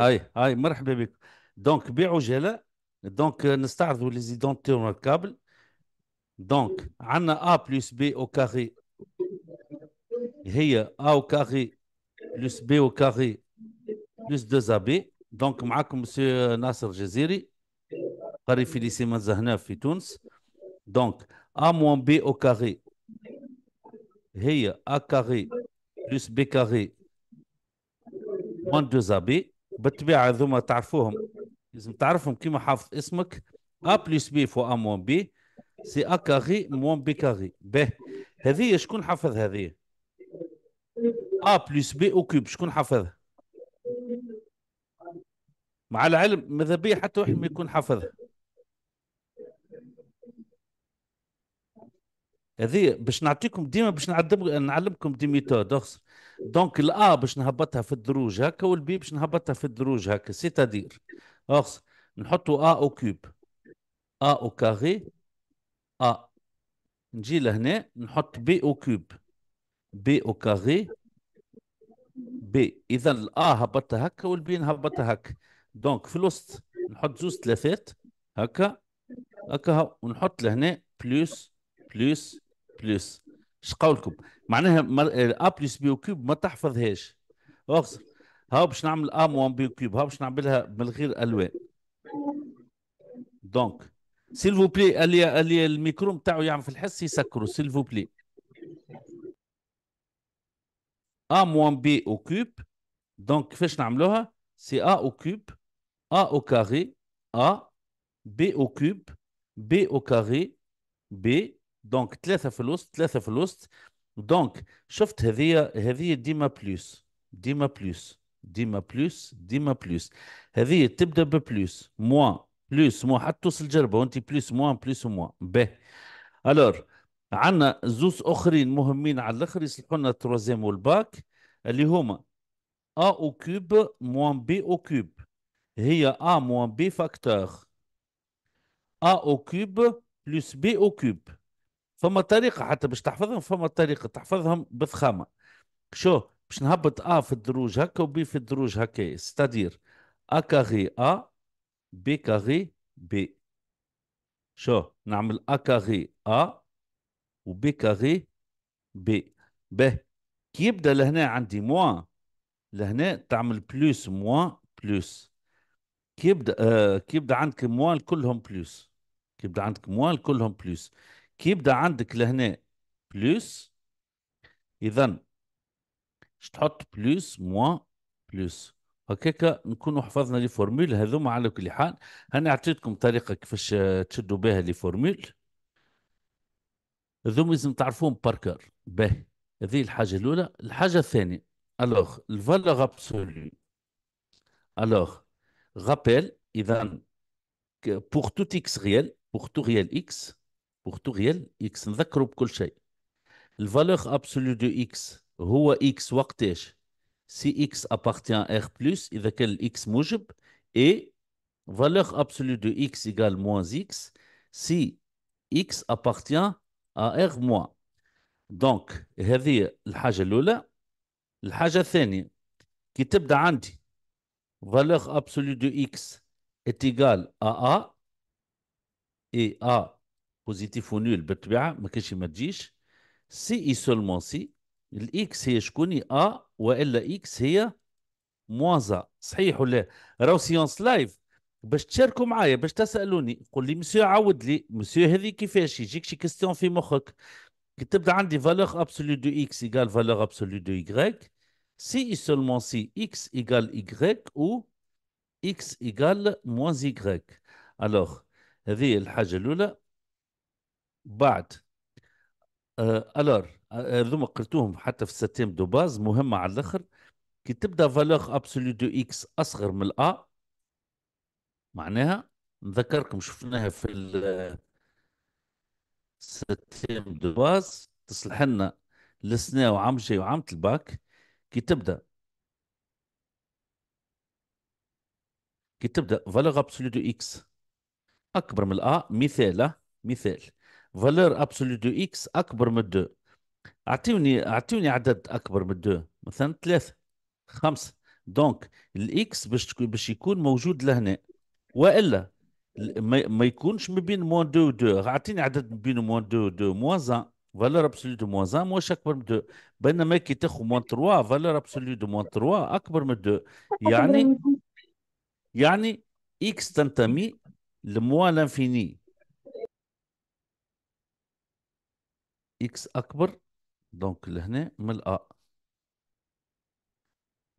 هاي هاي مرحبا بك دونك وجلاء دونك نستعرضوا لي زيدونتي ركابل دونك عندنا ا بلس بي او كاري هي ا او كاري بلس بي او كاري بلس 2 زابي دونك معاكم مسيو ناصر جزيري قري في ليسي منزه هنا في تونس دونك ا موان بي او كاري هي ا كاري بلس بي كاري موان 2 زابي بالطبيعه هذوما تعرفوهم لازم تعرفهم كيما حافظ اسمك ا بلس بي فو ا موان بي سي ا كاغي موان بي كاغي به هذه شكون حفظ هذه ا بلس بي او كوب شكون حفظها مع العلم ماذا بيا حتى واحد ما يكون حفظها هذه باش نعطيكم ديما باش نعلمكم دي ميثود اخر دونك الا باش نهبطها في الدروج هكا والبي باش نهبطها في الدروج هكا سيتادير اخس نحطوا ا او كوب ا او كاري ا نجي لهنا نحط بي او كوب بي او كاري بي اذا الا هبطها هكا والبي نهبطها هكا دونك في الوسط نحط زوز ثلاثات هكا هكا ونحط لهنا بلوس بلوس بلوس ايش قولكم معناها ا بلس بي كيوب ما تحفظهاش اخسر هاو باش نعمل ا موان بي كيوب هاو باش نعملها من غير الوان دونك سيل فو بلي اللي اللي الميكرو نتاعو يعمل في الحس يسكروا سيل فو بلي ا موان بي او كيوب دونك كيفاش نعملوها سي ا او كيوب ا او كاري ا بي او كيوب بي او كاري بي دونك ثلاثه في الوسط ثلاثه في الوسط دونك شفت هذه هذه ديما بلوس ديما بلوس ديما بلوس ديما بلوس هذه تبدا ببلوس موان بلوس موان حتى توصل جربه وانت بلوس موان بلوس موان به الور عندنا زوز اخرين مهمين على الاخر يصلحوا لنا التروازيام والباك اللي هما ا او كوب موان بي او كوب هي ا موان بي فاكتور ا او كوب بلوس بي او كوب فما طريقه حتى باش تحفظهم فما طريقه تحفظهم بفخامه شو باش نهبط ا في الدروج هكا وبي في الدروج هكا ستادير ا كاغي ا بي كاغي بي شو نعمل ا كاغي ا وبي كاغي بي به كي يبدا لهنا عندي موان لهنا تعمل بلوس موان بلوس كي يبدا آه كي يبدا عندك موان كلهم بلوس كي يبدا عندك موان كلهم بلوس كي يبدا عندك لهنا بلوس اذا تحط بلوس موان بلوس هكاك نكونوا حفظنا لي فورمول هذوما على كل حال انا عطيتكم طريقه كيفاش تشدوا بها لي فورمول هذوما لازم تعرفوهم باركر باهي هذه الحاجه الاولى الحاجه الثانيه الوغ الفالور ابسولي الوغ غابيل اذا بور توت اكس ريال بور تو ريال اكس بورتوغيال اكس نذكروا بكل شيء الفالور ابسولو دو اكس هو اكس وقتاش سي اكس ابارتيان ار بلس اذا كان الاكس موجب اي فالور ابسولو دو اكس ايكال موانز اكس سي اكس ابارتيان ا ار موان دونك هذه الحاجه الاولى الحاجه الثانيه كي تبدا عندي فالور ابسولو دو اكس اتيغال ا ا اي ا بوزيتيف ونول بالطبيعه ما كانش ما تجيش سي اي سولمون سي الاكس هي شكون ا والا اكس هي موازا صحيح ولا راهو سيونس لايف باش تشاركوا معايا باش تسالوني قول لي مسيو عاود لي مسيو هذه كيفاش يجيك شي كيستيون في مخك كي تبدا عندي فالور ابسولو دو اكس ايكال فالور ابسولو دو يغريك سي اي سولمون سي اكس ايكال يغريك او اكس ايكال موان يغريك الوغ هذه الحاجه الاولى بعد الور آه، آه، هذوما قلتوهم حتى في الساتيم دو باز مهمه على الاخر كي تبدا فالور ابسولو دو اكس اصغر من الا معناها نذكركم شفناها في الساتيم آه، دو باز تصلح لنا السنه وعام جاي وعامة الباك كي تبدا كي تبدا فالور ابسولو دو اكس اكبر من الا مثال مثال فالور ابسولو دو اكس اكبر من دو اعطيني اعطيني عدد اكبر من دو مثلا ثلاث خمس دونك الاكس باش باش يكون موجود لهنا والا ما يكونش ما بين موان دو دو اعطيني عدد ما بين موان دو دو موان زان فالور ابسولو دو موان زان موش اكبر من دو بينما كي تاخذ موان تروا فالور ابسولو دو موان تروا اكبر من دو يعني يعني اكس تنتمي لموان لانفيني اكس اكبر دونك لهنا من ا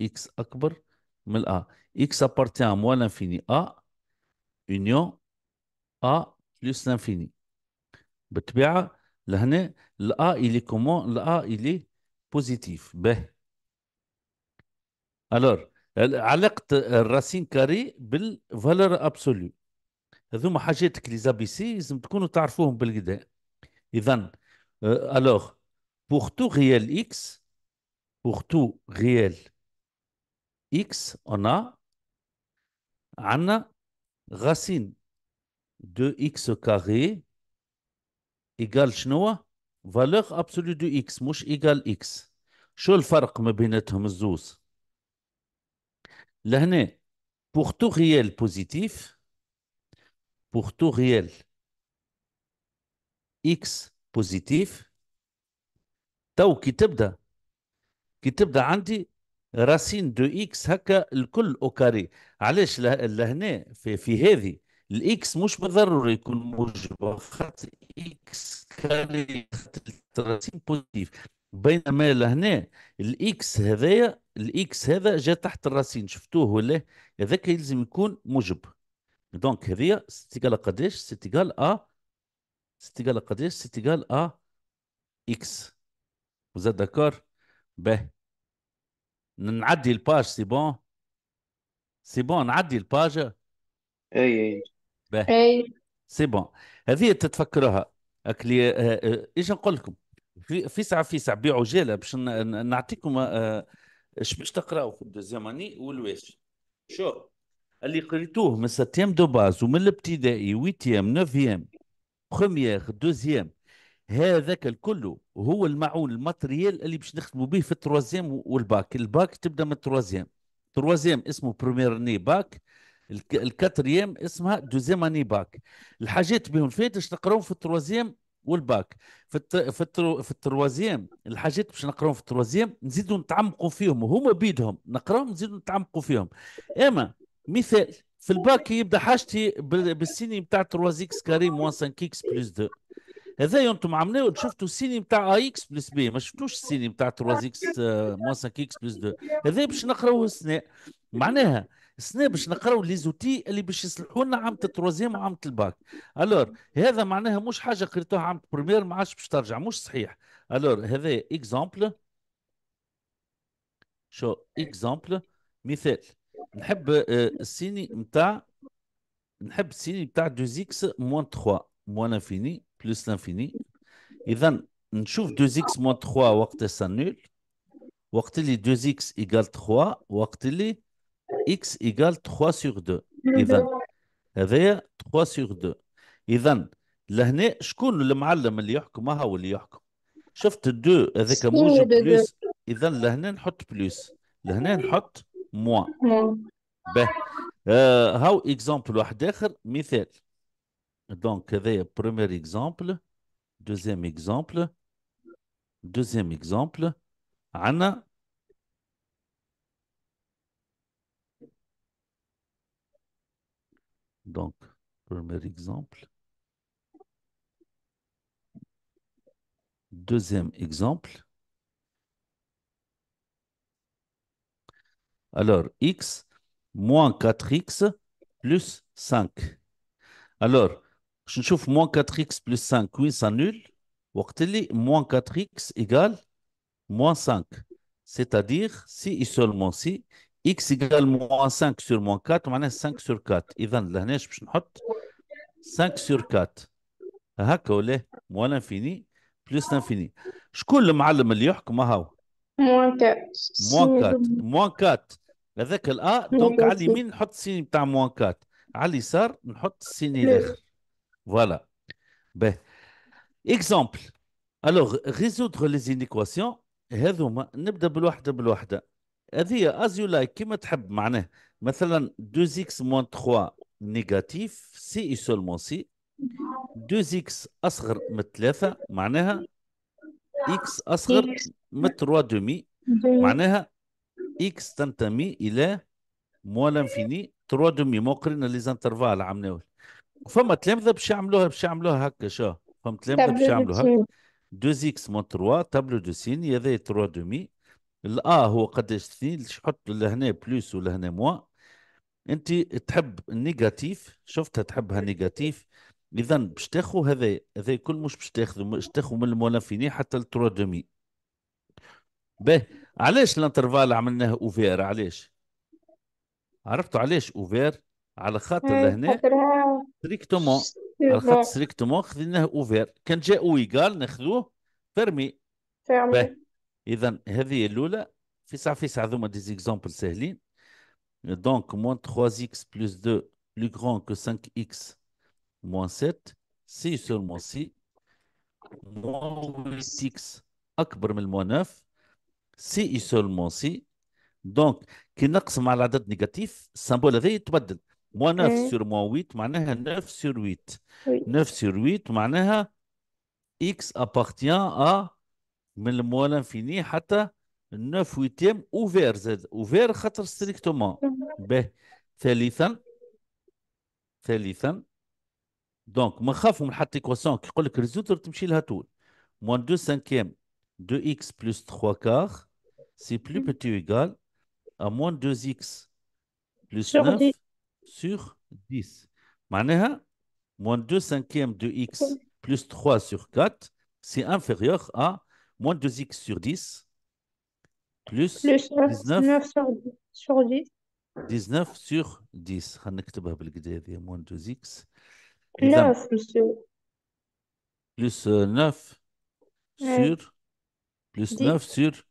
اكس اكبر من ا اكس ابارتيان موان لانفيني ا يونيون ا بلس لانفيني بالطبيعه لهنا الا الي كومون الا الي بوزيتيف به الور علاقه الراسين كاري بالفالور ابسولو هذوما حاجاتك لي زابيسي لازم تكونوا تعرفوهم بالقدا اذا Euh, alors, pour tout réel x, pour tout réel x, on a a racine de x carré égale chnoua, valeur absolue de x mouche égale x شو الفرق ما الزوز L'année, pour tout réel positif pour tout réel x بوزيتيف تو كي تبدا كي تبدا عندي راسين دو اكس هكا الكل اوكاري علاش لهنا في, في هذه الاكس مش بالضروره يكون موجب خاطر اكس كاري راسين بوزيتيف بينما لهنا الاكس هذايا الاكس هذا جا تحت الراسين شفتوه ولا هذاك يلزم يكون موجب دونك هذه ستيكال قداش ستيكال ا ستة قال قديش ست قال ا اكس وزاد دكار ب نعدي الباج سي بون سي بون نعدي الباج اي اي ب اي سي بون هذه تتفكروها اكلي ايش نقول لكم في فيسع فيسع بيعوا جاله باش نعطيكم اش باش تقراوا في الدوزيام اني والواش شو اللي قريتوه من ستيام دو باز ومن الابتدائي ويتيام نوفيام بروميير دوزيام هذاك الكل هو المعون الماتريال اللي باش نخدموا به في التروازيام والباك الباك تبدا من التروازيام التروازيام اسمه بروميير ني باك الكاتريام اسمها دوزيام اني باك الحاجات بهم فيت باش نقراهم في التروازيام والباك في الت... في الترو... في التروازيام الحاجات باش نقراهم في التروازيام نزيدوا نتعمقوا فيهم وهما بيدهم نقراهم نزيدوا نتعمقوا فيهم اما مثال في الباك يبدا حاجتي بالسيني بتاع 3 اكس كاري موان 5 اكس بلس 2 هذا انتم عملناه شفتوا السيني بتاع اي اكس بلس بي ما شفتوش السيني بتاع 3 اكس موان 5 اكس بلس 2 هذا باش نقراوه السنه معناها السنه باش نقراو لي زوتي اللي باش يصلحوا لنا عامه التروازيام وعامه الباك الور هذا معناها مش حاجه قريتوها عامه بريمير ما عادش باش ترجع مش صحيح الور هذا اكزامبل شو اكزامبل مثال نحب آه، السيني نتاع نحب السيني نتاع 2 اكس موان 3 موان انفيني بلس لانفيني اذا نشوف 2 اكس موان 3 وقت سانول وقت اللي 2 اكس ايكال 3 وقت اللي اكس ايكال 3 سور 2 اذا هذايا 3 سور 2 اذا لهنا شكون المعلم اللي يحكم ها هو اللي يحكم شفت 2 هذاك موجب بلوس اذا لهنا نحط بلوس لهنا نحط Moi. Ben, euh, how example, what d'extr, Donc, premier exemple, deuxième exemple, deuxième exemple, Anna. Donc, premier exemple, deuxième exemple. Alors, x moins 4x plus 5. Alors, je trouve moins 4x plus 5, oui, ça annule. Moins 4x égale moins 5. C'est-à-dire, si et seulement si, x égale moins 5 sur moins 4, on a 5 sur 4. là, 5 sur 4. هكا ولا موان l'infini. Je شكون المعلم اللي يحكم 4 Moins 4 Moins 4 هذاك الا دونك على اليمين نحط السين بتاع موان 4 على اليسار نحط السين الاخر فوالا باهي اكزومبل الوغ ريزودر لي زينيكواسيون هذوما نبدا بالوحده بالوحده هذه از يو لايك كيما تحب معناه مثلا 2 اكس موان 3 نيجاتيف سي اي سولمون سي 2 اكس اصغر من 3 معناها اكس اصغر من 3 دومي معناها اكس تنتمي الى موا لانفيني تروا دومي لي ليزانترفال عملوها فما تلامذه باش يعملوها باش يعملوها هكا شو فما تلامذه باش يعملوها 2 اكس مون 3 تابلو دو سيني هذا 3 دومي الا هو قداش سين تحط لهنا بلوس ولهنا موا انت تحب النيجاتيف شفتها تحبها نيجاتيف اذا باش تاخذ هذا هذا كل مش باش تاخذوا باش تاخذ من المولانفيني حتى لتروا دومي باهي علاش الانترفال عملناه اوفير علاش عرفتوا علاش اوفير على خاطر إيه، لهنا ستريكتومون على خاطر ستريكتومون خذيناه اوفير كان جاء ويقال ناخذوه فيرمي فيرمي اذا هذه الاولى فيسع فيسع هذوما دي ساهلين دونك موان 3 اكس بلس 2 بلو كرون كو 5 اكس موان 7 سي سور موان سي موان 8 اكبر من موان 9 سي اي سولمون سي دونك كي نقسم على العدد نيجاتيف السامبول هذا يتبدل موا 9 سور موا 8 معناها 9 سور 8 9 سور 8 معناها اكس ابارتيان ا من الموا لانفيني حتى 9 ويتيام اوفير زاد اوفير خاطر ستريكتومون به ثالثا ثالثا دونك ما نخافوا من حتى ايكواسيون كي يقول لك ريزولتر تمشي لها طول موان 2 سانكيام 2 اكس بلس 3 كار c'est plus mm. petit ou égal à moins 2x plus sur 9 10. sur 10. Maintenant, moins 2 cinquièmes de x plus 3 sur 4, c'est inférieur à moins 2x sur 10 plus, 19, sur, 10. 19 sur 10. 9 moins 2x. 9 Plus 9 euh, sur plus 9 sur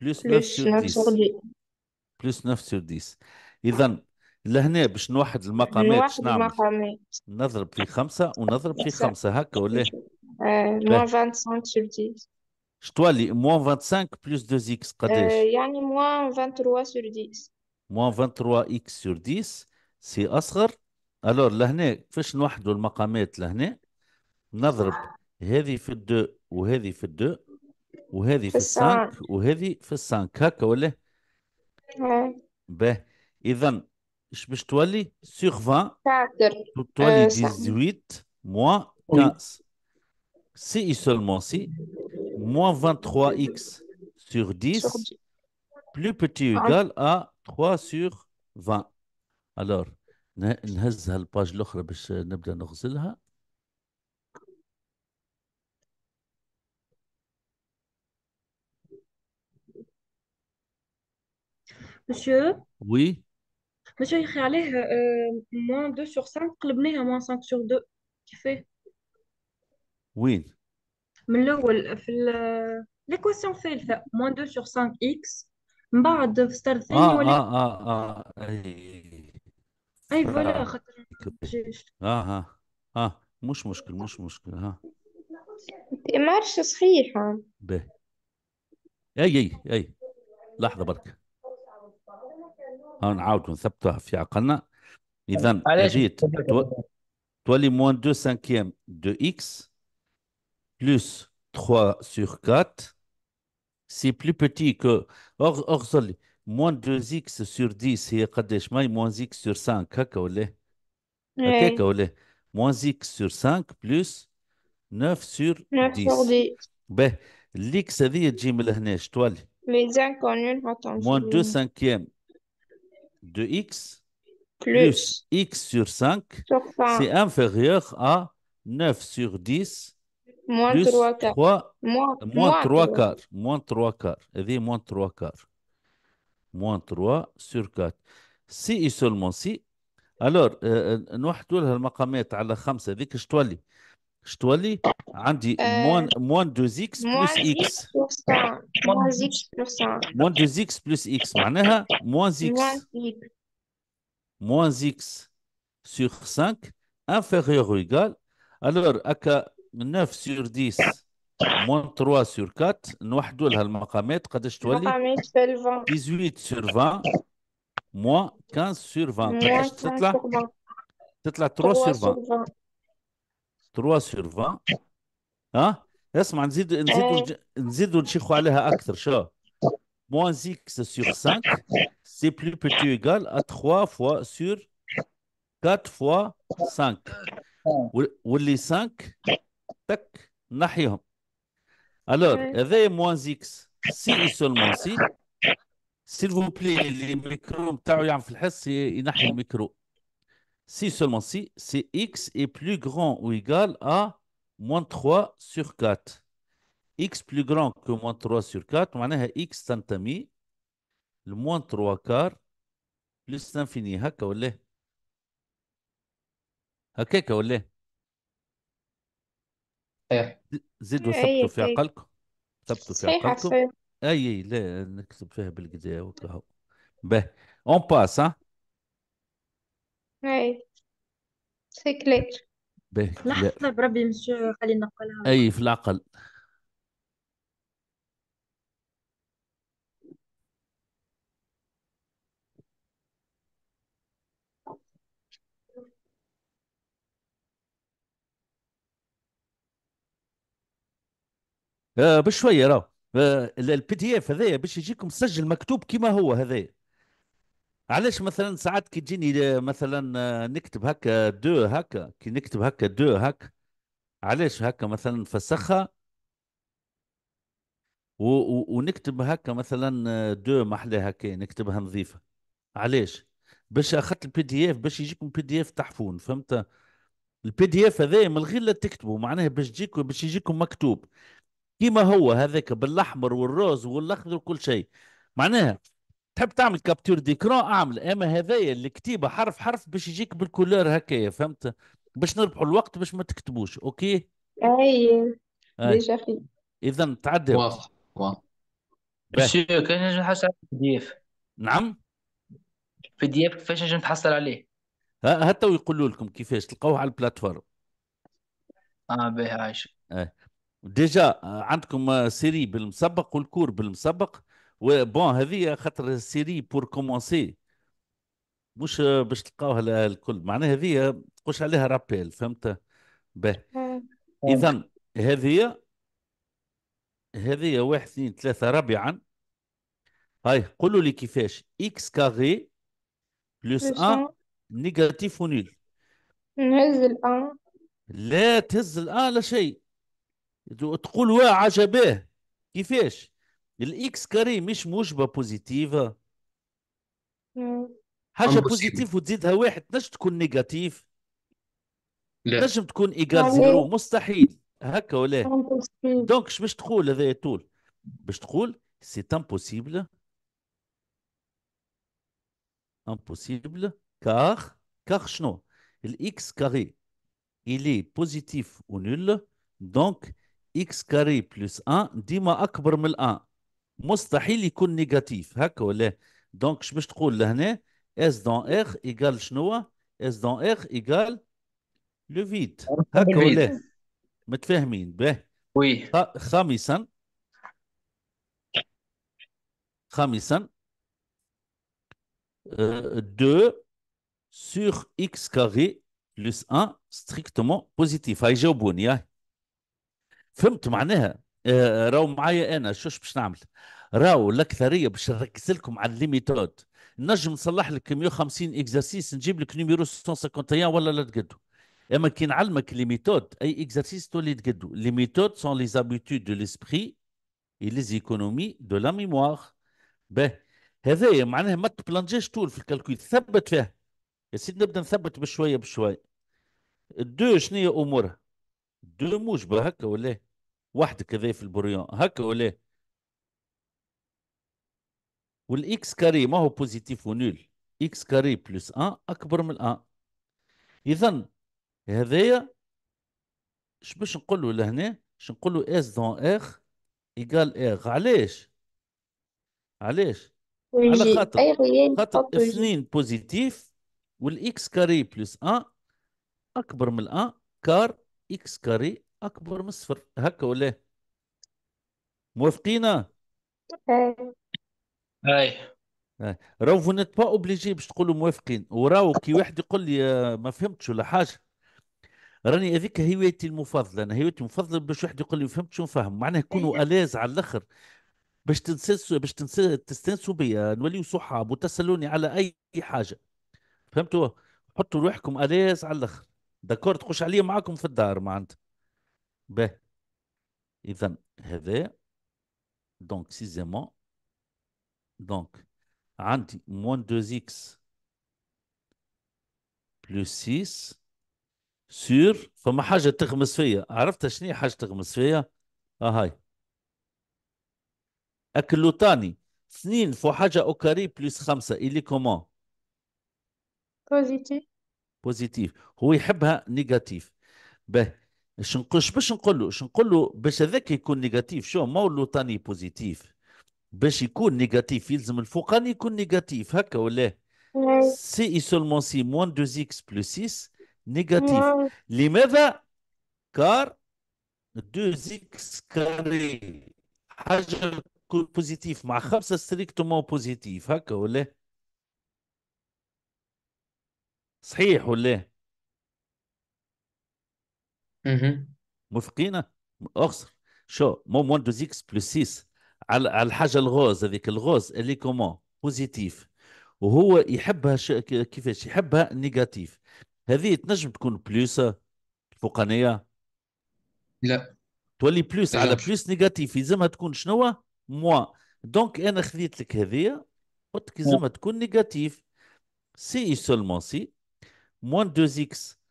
بلس 9 سور 10 بلس 9 سور 10 اذا لهنا باش نوحد المقامات باش نعمل المقامات نضرب في خمسة ونضرب في خمسة هكا ولا موان 25 سور 10 شتوالي موان 25 بلس 2 اكس قداش آه، يعني موان 23 سور 10 موان 23 اكس سور 10 سي اصغر الور لهنا كيفاش نوحدوا المقامات لهنا نضرب هذه في الدو وهذه في الدو وهذه في السانك وهذه في السانك هكا ولا إيه. باه اذا اش باش تولي سيغ 20 تولي 18 إيه، موا 15 سي اي سولمون سي موا 23 اكس سور 10 بلو بيتي ou égal 3 sur 20 alors نهز هالباج الاخرى باش نبدا نغزلها Monsieur Oui. Monsieur, euh, euh, il y a moins 2 sur 5, le BNI est moins 5 sur 2. Qui fait? Oui. L'équation fait, il fait moins 2 sur 5x. Bah, de Starthing, ah, ah, ah, ah, Et ah, voilà, ah. juste. Ah, ah, mouche, مش مشكل مش مشكل ها إمارة B. ب. أي أي أي لحظة برك. في عقلنا اذا تولي موان 2 cinquième de x plus 3 sur 4 c'est plus petit que or or moins 2x sur 10 C'est moins x sur 5 هكا moins x sur 5 plus 9 sur 10 باهي الاكس هذه تجي من لهنا Les Moins 2 cinquièmes 2 x plus, x sur 5, c'est inférieur à 9 sur 10 moins 3 quarts. moins, 3 quarts. Moins 3 quarts. Et moins 3 quarts. Moins 3 sur 4. Si et seulement si. Alors, euh, euh, nous c'est-à-dire que je te اش تولي عندي آه، موان موان 2 اكس بلس اكس موان 2 اكس بلس اكس معناها موان 6 موان 6 سور 5 inférieur ou égal alors هكا 9 سور 10 موان 3 سور 4 نوحدوا لها المقامات قداش تولي 18 سور 20 موان 15 سور 20 قداش تطلع تطلع 3 سور 20 3 سور 20 ها اسمع نزيد نزيد إيه. نزيد نشيخوا عليها اكثر شو موان زيكس سور 5 سي بلو بيتي ايغال 3 فوا سور 4 فوا 5 واللي 5 تك نحيهم الوغ هذا موان زيكس سي سولمون سي سيل فو بلي اللي الميكرو نتاعو يعمل في الحس ينحي الميكرو si seulement si c'est x est plus grand ou égal à moins 3 sur 4. x plus grand que moins 3 sur 4, on a x tantami, le moins 3 quarts plus l'infini. Ok, Kaole. زيدوا ثبتوا في عقلكم ثبتوا في عقلكم اي اي لا نكتب فيها بالقدا اي سي كلير به لا لحظة بربي مش خلينا نقولها أي في العقل آه، بشوية راه البي دي اف هذايا باش يجيكم سجل مكتوب كما هو هذايا علاش مثلا ساعات كي تجيني آه، مثلا آه، نكتب هكا دو هكا كي نكتب هكا دو هكا علاش هكا مثلا نفسخها و... و... ونكتب هكا مثلا آه، دو محلى هكا نكتبها نظيفه علاش باش اخذت البي دي اف باش يجيكم بي دي اف تحفون فهمت البي دي اف هذا من غير لا تكتبوا معناه باش تجيكم باش يجيكم مكتوب كيما هو هذاك بالاحمر والروز والاخضر وكل شيء معناها تحب تعمل كابتور ديكرون اعمل اما هذايا الكتيبه حرف حرف باش يجيك بالكولور هكايا فهمت باش نربحوا الوقت باش ما تكتبوش اوكي اي اي اذا تعدي واضح واضح باش كان نجم نحصل على بي دي اف نعم بي دي اف كيفاش نجم تحصل عليه حتى يقولوا لكم كيفاش تلقاوه على البلاتفورم اه باهي عايش ديجا آه، عندكم آه، سيري بالمسبق والكور بالمسبق وبون هذه خاطر السيري بور كومونسي مش باش تلقاوها الكل معناها هذه تقولش عليها رابيل فهمت باهي اذا هذه هذه واحد اثنين ثلاثة رابعا هاي قولوا لي كيفاش اكس كاري بلس ان نيجاتيف ونيل نهز الان لا تهز الان لا شيء تقول وا عجباه كيفاش الاكس كاري مش موجبه بوزيتيفه حاجه بوزيتيف وتزيدها واحد تنجم تكون نيجاتيف لا تنجم تكون ايجال يعني زيرو مستحيل هكا ولا دونك اش باش تقول هذا طول باش تقول سي امبوسيبل امبوسيبل كار كار شنو الاكس كاري إلي بوزيتيف ونول دونك اكس كاري بلس 1 ديما اكبر من 1 مستحيل يكون نيجاتيف هكا ولا دونك اش باش تقول لهنا اس دون اخ ايكال شنو اس دون اخ ايكال لو فيت هكا ولا متفاهمين باه وي خامسا خامسا دو آه، sur اكس carré plus 1 ستريكتومون بوزيتيف هاي جاوبوني فهمت معناها آه، راو معايا انا شو باش نعمل راو الاكثريه باش نركز لكم على الليميتود نجم نصلح لك 150 اكزرسيس نجيب لك نيميرو 651 ولا لا تقدو اما كي نعلمك لي ميثود اي اكزرسيس تولي تقدو لي ميثود سون لي زابيتود دو ليسبري اي لي زيكونومي دو لا ميموار باه هذايا معناها ما تبلانجيش طول في الكالكول ثبت فيها يا سيدي نبدا نثبت بشويه بشويه الدو شنو هي امورها دو موجبه هكا ولا إيه؟ واحد كذا في البريون هكا ولا والاكس كاري ما هو بوزيتيف ونول اكس كاري بلس 1 اكبر من 1 اذا هذايا اش باش نقولوا لهنا باش نقولوا اس دون اخ ايكال اخ علاش علاش على خاطر خاطر اثنين بوزيتيف والاكس كاري بلس 1 اكبر من 1 كار اكس كاري اكبر من الصفر هكا ولا موافقينا موافقين اي راهو فو نيت با اوبليجي باش تقولوا موافقين وراو كي واحد يقول لي آه، ما فهمتش ولا حاجه راني هذيك هوايتي المفضله انا هوايتي المفضله باش واحد يقول لي فهمت شو ونفهم معناها يكونوا الاز على الاخر باش تنسى باش تنسى تستانسوا بيا نوليو صحاب وتسالوني على اي حاجه فهمتوا حطوا روحكم الاز على الاخر داكور تقولش عليا معاكم في الدار معناتها ب اذا هذا دونك سيزيمون دونك عندي موان دو اكس بلوس سيس سور فما حاجه تغمس فيا عرفت شنو هي حاجه تغمس فيا اهاي تاني اثنين فو حاجه اوكاري بلوس خمسه إلي كومون بوزيتيف بوزيتيف هو يحبها نيجاتيف باهي شنقش باش نقول له نقول له باش هذاك يكون نيجاتيف شو ما هو تاني بوزيتيف باش يكون نيجاتيف يلزم الفوقاني يكون نيجاتيف هكا ولا سي اي سولمون سي موان دو اكس بلس 6 نيجاتيف لماذا كار دو اكس كاري حاجه بوزيتيف مع خمسه ستريكتومون بوزيتيف هكا ولا صحيح ولا موافقين اخر شو مو 1 2 زيكس بلس 6 على على الحاجه الغوز هذيك الغوز اللي كومون بوزيتيف وهو يحبها ش... كيفاش يحبها نيجاتيف هذه تنجم تكون بلس فوقانيه لا تولي بلس على بلس نيجاتيف يلزمها تكون شنو موا دونك انا خذيت لك هذه قلت لك يلزمها تكون نيجاتيف سي سولمون سي موان دوز اكس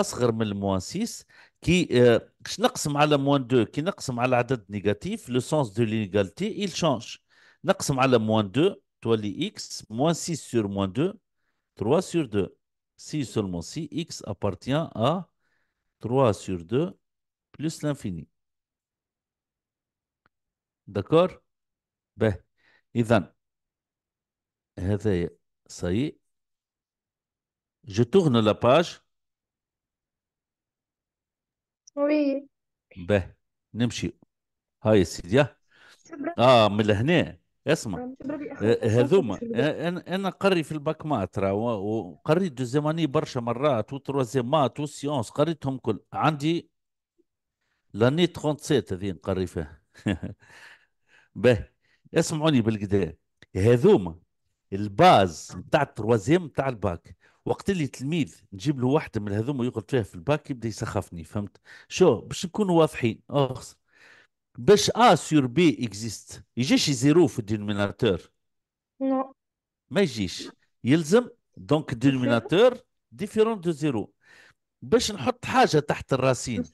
اصغر من moins 6 qui euh, نقسم على moins 2 كي نقسم على nombre négatif, le sens de l'inégalité, il change نقسم على moins 2 تولي x moins 6 sur moins 2 3 sur 2 si seulement si x appartient à 3 sur 2 plus l'infini d'accord به ça y est je tourne la page وي به نمشي هاي سيدي اه من لهنا اسمع آه، آه، هذوما آه، انا قري في الباك ماترا وقريت دوزيماني برشا مرات وتروزيمات وسيونس قريتهم كل عندي لاني 37 هذه نقري فيها به اسمعوني بالقدا هذوما الباز نتاع التروازيم نتاع الباك وقت اللي تلميذ نجيب له واحده من هذوما يقعد فيها في الباك يبدا يسخفني فهمت شو باش نكونوا واضحين اخس باش ا سور بي اكزيست يجيش زيرو في الدينوميناتور نو ما يجيش يلزم دونك الدينوميناتور ديفيرون دو زيرو باش نحط حاجه تحت الراسين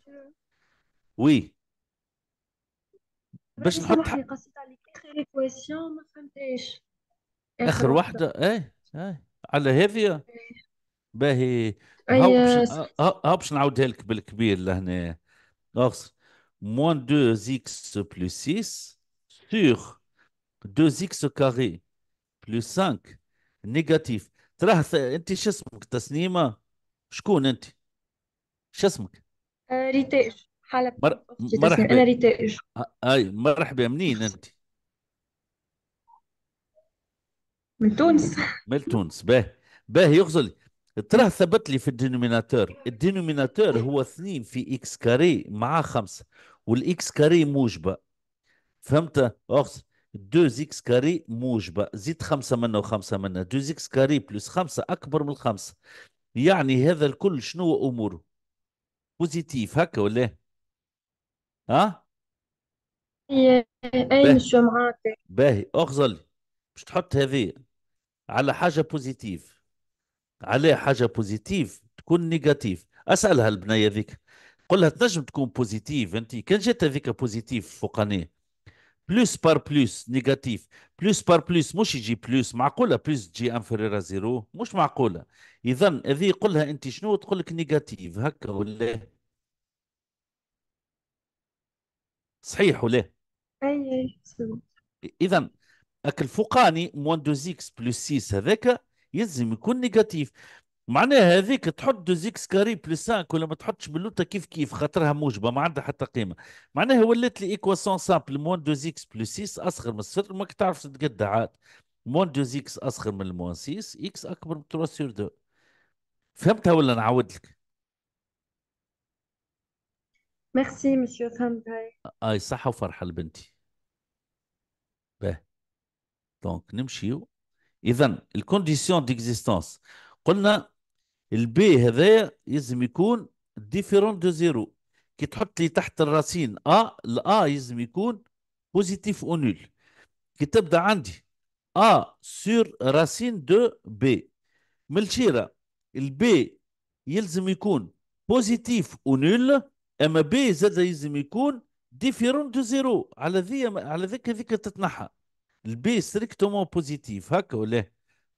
وي باش نحط ح... اخر واحده ايه ايه على هذه إيه. باهي ها باش نعاودها لك بالكبير لهنا اغسل موان 2 اكس بلس 6 سور 2 اكس كاري بلس 5 نيجاتيف تراه انت شو اسمك تسنيمه شكون انت شو اسمك أه، ريتاج حلب مر... مرحبا انا ريتاج اي مرحبا منين انت من تونس من تونس باهي باهي يغزلي تراه ثبت لي في الدينوميناتور الدينوميناتور هو اثنين في اكس كاري مع خمسة والاكس كاري موجبة فهمت اخس دوز اكس كاري موجبة زيد خمسة منها وخمسة منها دوز اكس كاري بلس خمسة أكبر من خمسة يعني هذا الكل شنو أموره بوزيتيف هكا ولا إيه؟ ها أه؟ اي مش معاك باهي اخزل باش تحط هذه على حاجة بوزيتيف عليه حاجه بوزيتيف تكون نيجاتيف اسالها البنيه ذيك قل لها تنجم تكون بوزيتيف انت كان جات هذيك بوزيتيف فوقانيه بلوس بار بلوس نيجاتيف بلوس بار بلوس مش يجي بلوس معقوله بلوس تجي أنفريرا زيرو مش معقوله اذا هذه قل لها انت شنو تقول لك نيجاتيف هكا ولا صحيح ولا اي اي اذا الفوقاني موان دو زيكس بلوس 6 هذاك يلزم يكون نيجاتيف معناها هذيك تحط دو زيكس كاري بلس 5 ولا ما تحطش باللوتا كيف كيف خاطرها موجبه ما عندها حتى قيمه معناها ولات لي ايكواسيون سامبل موان دو زيكس بلس 6 اصغر من الصفر ما تعرفش تتقدع عاد موان دو زيكس اصغر من موان 6 اكس اكبر من 3 سور 2 فهمتها ولا نعاود لك؟ ميرسي مسيو فهمتها اي صحه وفرحه لبنتي باه دونك نمشيو اذا الكونديسيون ديكزيستونس قلنا البي هذايا يلزم يكون ديفيرون دو زيرو كي تحط لي تحت الراسين ا الا يلزم يكون بوزيتيف او نول كي تبدا عندي ا سور راسين دو بي من الشيره البي يلزم يكون بوزيتيف او نول اما بي زاد يلزم يكون ديفيرون دو زيرو على ذي على ذيك هذيك تتنحى البي ستريكتومون بوزيتيف هكا ولا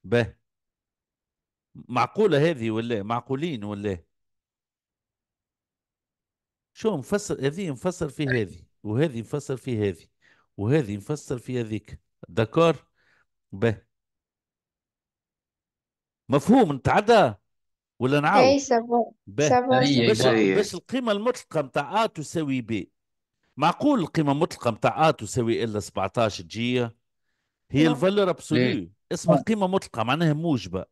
باه معقولة هذه ولا معقولين ولا شو مفسر هذه مفسر في هذه وهذه مفسر في هذه وهذه مفسر في هذيك دكار به مفهوم نتعدى ولا نعاود؟ اي سافون إيه، باش إيه، إيه. باش القيمة المطلقة نتاع ا تساوي ب معقول القيمة المطلقة نتاع ا تساوي إلا 17 جيه هي نعم. الفالور ابسولي إيه. اسمها نعم. قيمه مطلقه معناها موجبه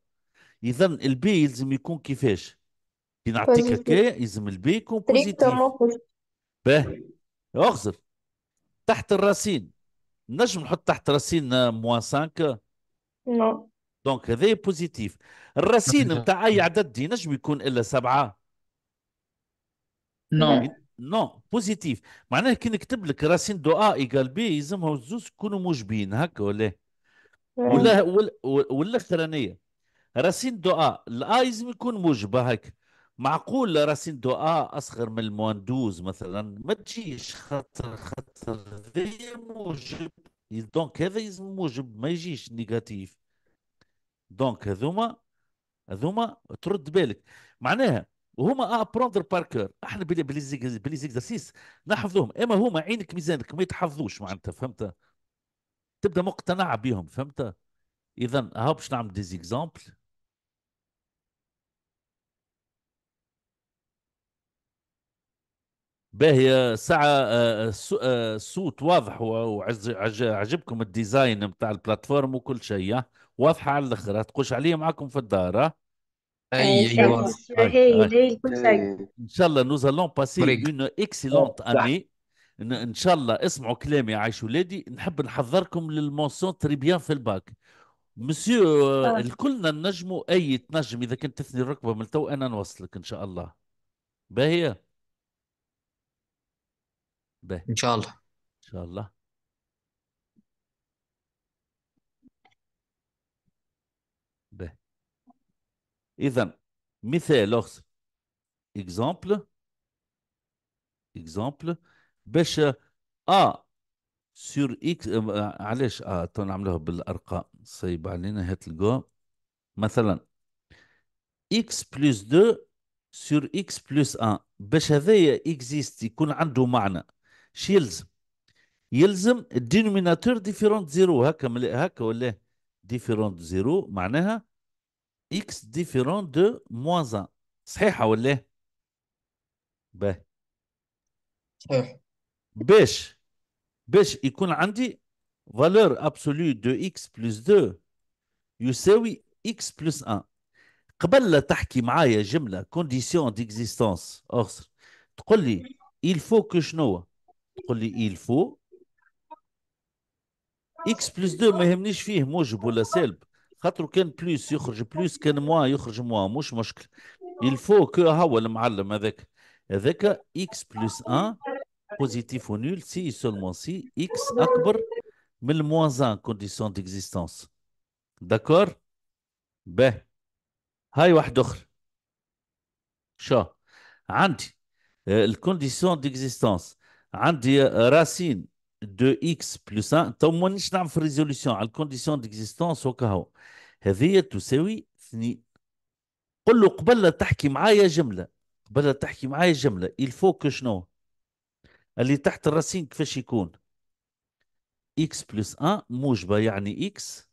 اذا البي يلزم يكون كيفاش كي نعطيك هكا يلزم البي يكون بوزيتيف باهي اخزر تحت الراسين نجم نحط تحت راسين موان 5 نو دونك هذا بوزيتيف الراسين نعم. نتاع اي عدد ينجم يكون الا سبعه نو نو بوزيتيف معناه كي نكتب لك راسين دو ا ايكال بي يلزمهم الزوز يكونوا موجبين هكا ولا إيه؟ ولا والاخر راسين دو ا الا يلزم يكون موجبه هكا معقول راسين دو ا اصغر من الموان دوز مثلا ما تجيش خاطر خاطر ذي موجب دونك هذا يلزم موجب ما يجيش نيجاتيف دونك هذوما هذوما ترد بالك معناها وهما ابروندر باركور احنا بليزيكزرسيس نحفظوهم اما هما عينك ميزانك ما يتحفظوش معناتها فهمت تبدا مقتنع بهم فهمت اذا هاو باش نعمل ديزيكزامبل باهي آه، ساعة الصوت آه، آه، واضح وعجبكم الديزاين نتاع البلاتفورم وكل شيء واضحة على الاخر تقولش عليه معاكم في الدار Aïe, aïe, aïe. Inch'Allah, nous allons باسي اون excellente اني ان شاء الله اسمعوا كلامي عايش ولادي نحب نحضركم للمونسون تري بيان في الباك مسيو الكلنا نجموا اي تنجم اذا كنت تثني الركبه من تو انا نوصلك ان شاء الله باهيه باهي ان شاء الله ان شاء الله إذا مثال آخر إكزامبل إكزامبل باش أ سور إكس آه، علاش أ آه، تو نعملوها بالأرقام صايب علينا هات الجو مثلا إكس بلس دو سور إكس بلس أن باش هذايا إكزيست يكون عنده معنى شي يلزم يلزم الدينوميناتور ديفيرونت زيرو هكا هكا ولا ديفيرونت زيرو معناها x ديفيرون دو moins 1 صحيحة ولا ايه؟ باهي صحيح باش باش يكون عندي فالور ابسولي دو اكس بلس 2 يساوي اكس بلس 1 قبل لا تحكي معايا جمله كونديسيون ديكزيستونس اخسر تقول لي il faut que شنو تقول لي il faut اكس بلس 2 ما يهمنيش فيه موجب ولا سالب خاطر كان بلوس يخرج بلوس كان موا يخرج موا مش مشكل الفو كو هو المعلم هذاك هذاك اكس بلوس 1 بوزيتيف ونول سي سولمون سي اكس اكبر من موانز 1 كونديسيون ديكزيستونس داكور باه هاي واحد اخر شو عندي آه، الكونديسيون ديكزيستونس عندي راسين آه، 2 اكس بلس 1 تو مانيش نعمل في الريزوليسيون على الكونديسيون ديكزيستونس وكاهو هذه تساوي اثنين قل له قبل لا تحكي معايا جمله قبل لا تحكي معايا جمله الفو كو شنو اللي تحت الراسين كيفاش يكون اكس بلس 1 موجبه يعني اكس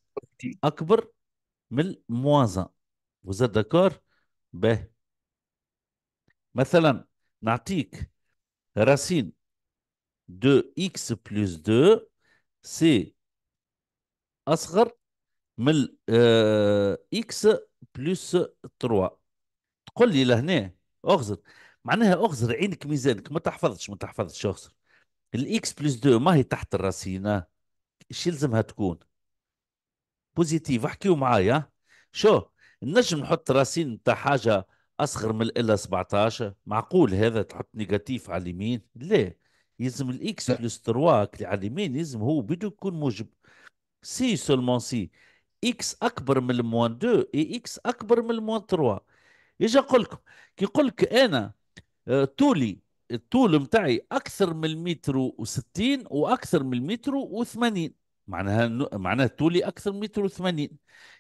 اكبر من موان 1 وزاد داكور به مثلا نعطيك راسين 2x بلس 2 سي اصغر من اكس بلس 3 تقول لي لهنا اخزر معناها اخزر عينك ميزانك ما تحفظش ما تحفظش اخزر الاكس بلس 2 ما هي تحت الرسينة ايش يلزمها تكون بوزيتيف احكيو معايا شو نجم نحط راسين نتاع حاجه اصغر من الا 17 معقول هذا تحط نيجاتيف على اليمين ليه يلزم الاكس بلس 3 اللي على اليمين يلزم هو بده يكون موجب سي سولمون سي اكس اكبر من الموان 2 اي اكس اكبر من الموان 3 يجي نقول لكم كي نقول لك انا آه، طولي الطول نتاعي اكثر من المتر و60 واكثر من المتر و80 معناها معناها طولي اكثر من متر و80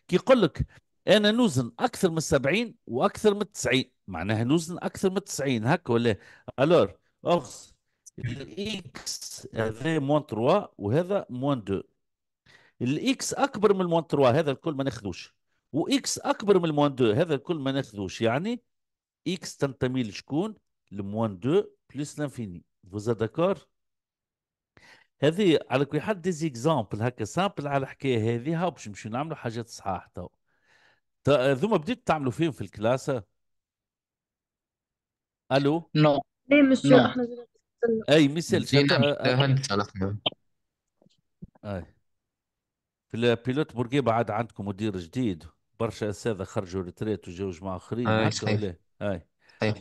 كي يقول لك انا نوزن اكثر من 70 واكثر من 90 معناها نوزن اكثر من 90 هكا ولا إيه؟ الور اخص الاكس هذا موان 3 وهذا موان 2 الاكس اكبر من الموان 3 هذا الكل ما ناخذوش واكس اكبر من الموان 2 هذا الكل ما ناخذوش يعني اكس تنتمي لشكون لموان 2 بلس لانفيني فوزا داكور هذه على كل حال دي زيكزامبل هكا سامبل على الحكايه هذه باش نمشيو نعملوا حاجات صحاح تو ذوما بديت تعملوا فيهم في الكلاسه الو نو no. مش مسيو احنا اي مثل آه، اي في البيلوت بورقيبه عاد عندكم مدير جديد برشا اساتذه خرجوا ريتريت وجوج جماعه اخرين اي صحيح اي صحيح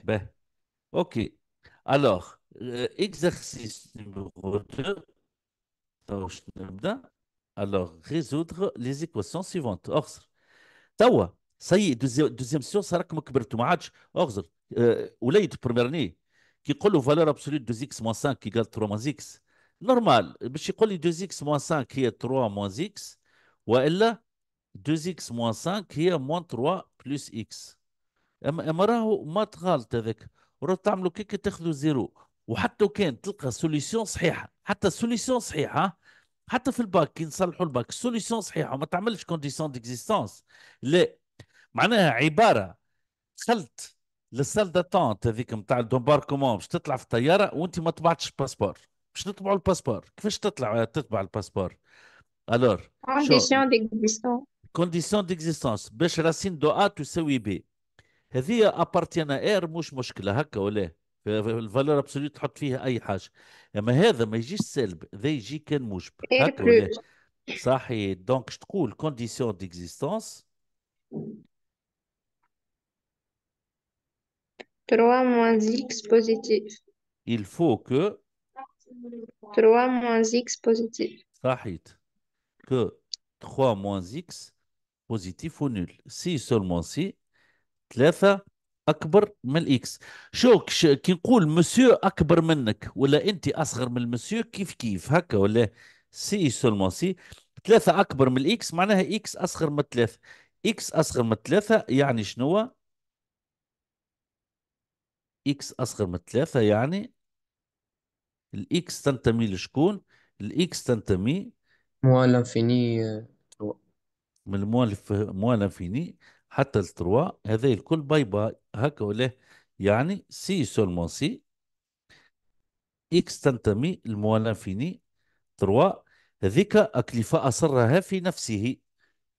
اوكي الوغ اكزرسيس نمبر 2 تو نبدا الوغ ريزودغ لي زيكواسيون سيفونت اخزر توا سي دوزيام سيونس راكم كبرتوا ما عادش اخزر آه، وليد بريميرني يقول له فالور ابسولي 2 اكس موان 5 كيقال 3 موان اكس نورمال باش يقول لي 2 اكس موان 5 هي 3 موان اكس والا 2 اكس موان 5 هي موان 3 بلس اكس اما اما راهو ما تغالط هذاك وراه تعملوا كيك تاخذوا زيرو وحتى كان تلقى سوليسيون صحيحه حتى سوليسيون صحيحه حتى في الباك كي نصلحوا الباك سوليسيون صحيحه وما تعملش كونديسيون ديكزيستونس لا معناها عباره خلط للسال داتونت هذيك نتاع الدومباركومون باش تطلع في الطياره وانت ما طبعتش باسبور باش نطبعوا الباسبور كيفاش تطلع آه، تطبع الباسبور الور كونديسيون ديكزيستونس كونديسيون ديكزيستونس باش راسين دو ا تساوي بي هذه ابارتيان اير مش مشكله هكا ولا الفالور ابسولوت تحط فيها اي حاجه اما هذا ما يجيش سلب ذا يجي كان موجب هكا ولا صحيح دونك تقول كونديسيون ديكزيستونس 3 moins x positif il faut que 3 moins x positif صحيت que 3 moins x بوزيتيف ونول سي سولمون سي 3 اكبر من الاكس شوك كي نقول مسيو اكبر منك ولا انت اصغر من المسيو كيف كيف هكا ولا سي سولمون سي 3 اكبر من الاكس معناها اكس اصغر من 3 اكس اصغر من 3 يعني شنو هو اكس اصغر من ثلاثة يعني الاكس تنتمي لشكون الاكس تنتمي موال لانفيني آه، من موان موان لانفيني حتى التروا هذا الكل باي باي هكا ولا يعني سي سولمون سي اكس تنتمي لموان لانفيني تروا هذيك اكلفة اصرها في نفسه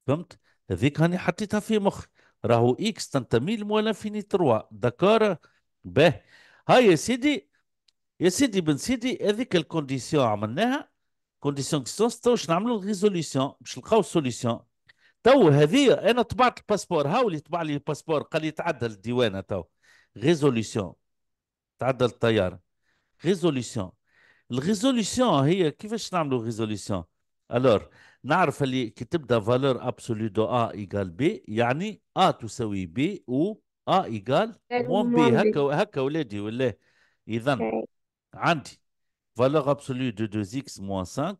فهمت هذيك هاني حطيتها في مخي راهو اكس تنتمي لموان لانفيني تروا دكار به هاي يا سيدي يا سيدي بن سيدي هذيك الكونديسيون عملناها كونديسيون كيسونس تو باش نعملوا ريزوليسيون باش نلقاو سوليسيون تو هذه انا طبعت الباسبور هاو اللي طبع لي الباسبور قال لي تعدل الديوانه تو ريزوليسيون تعدل الطياره ريزوليسيون الريزوليسيون هي كيفاش نعملوا ريزوليسيون الور نعرف اللي كي تبدا فالور ابسولو دو ا ايكال بي يعني ا تساوي بي و اه ايغال مون بي هكا هكا ولادي ولا اذا عندي فالور ابسولي دو 2x موان 5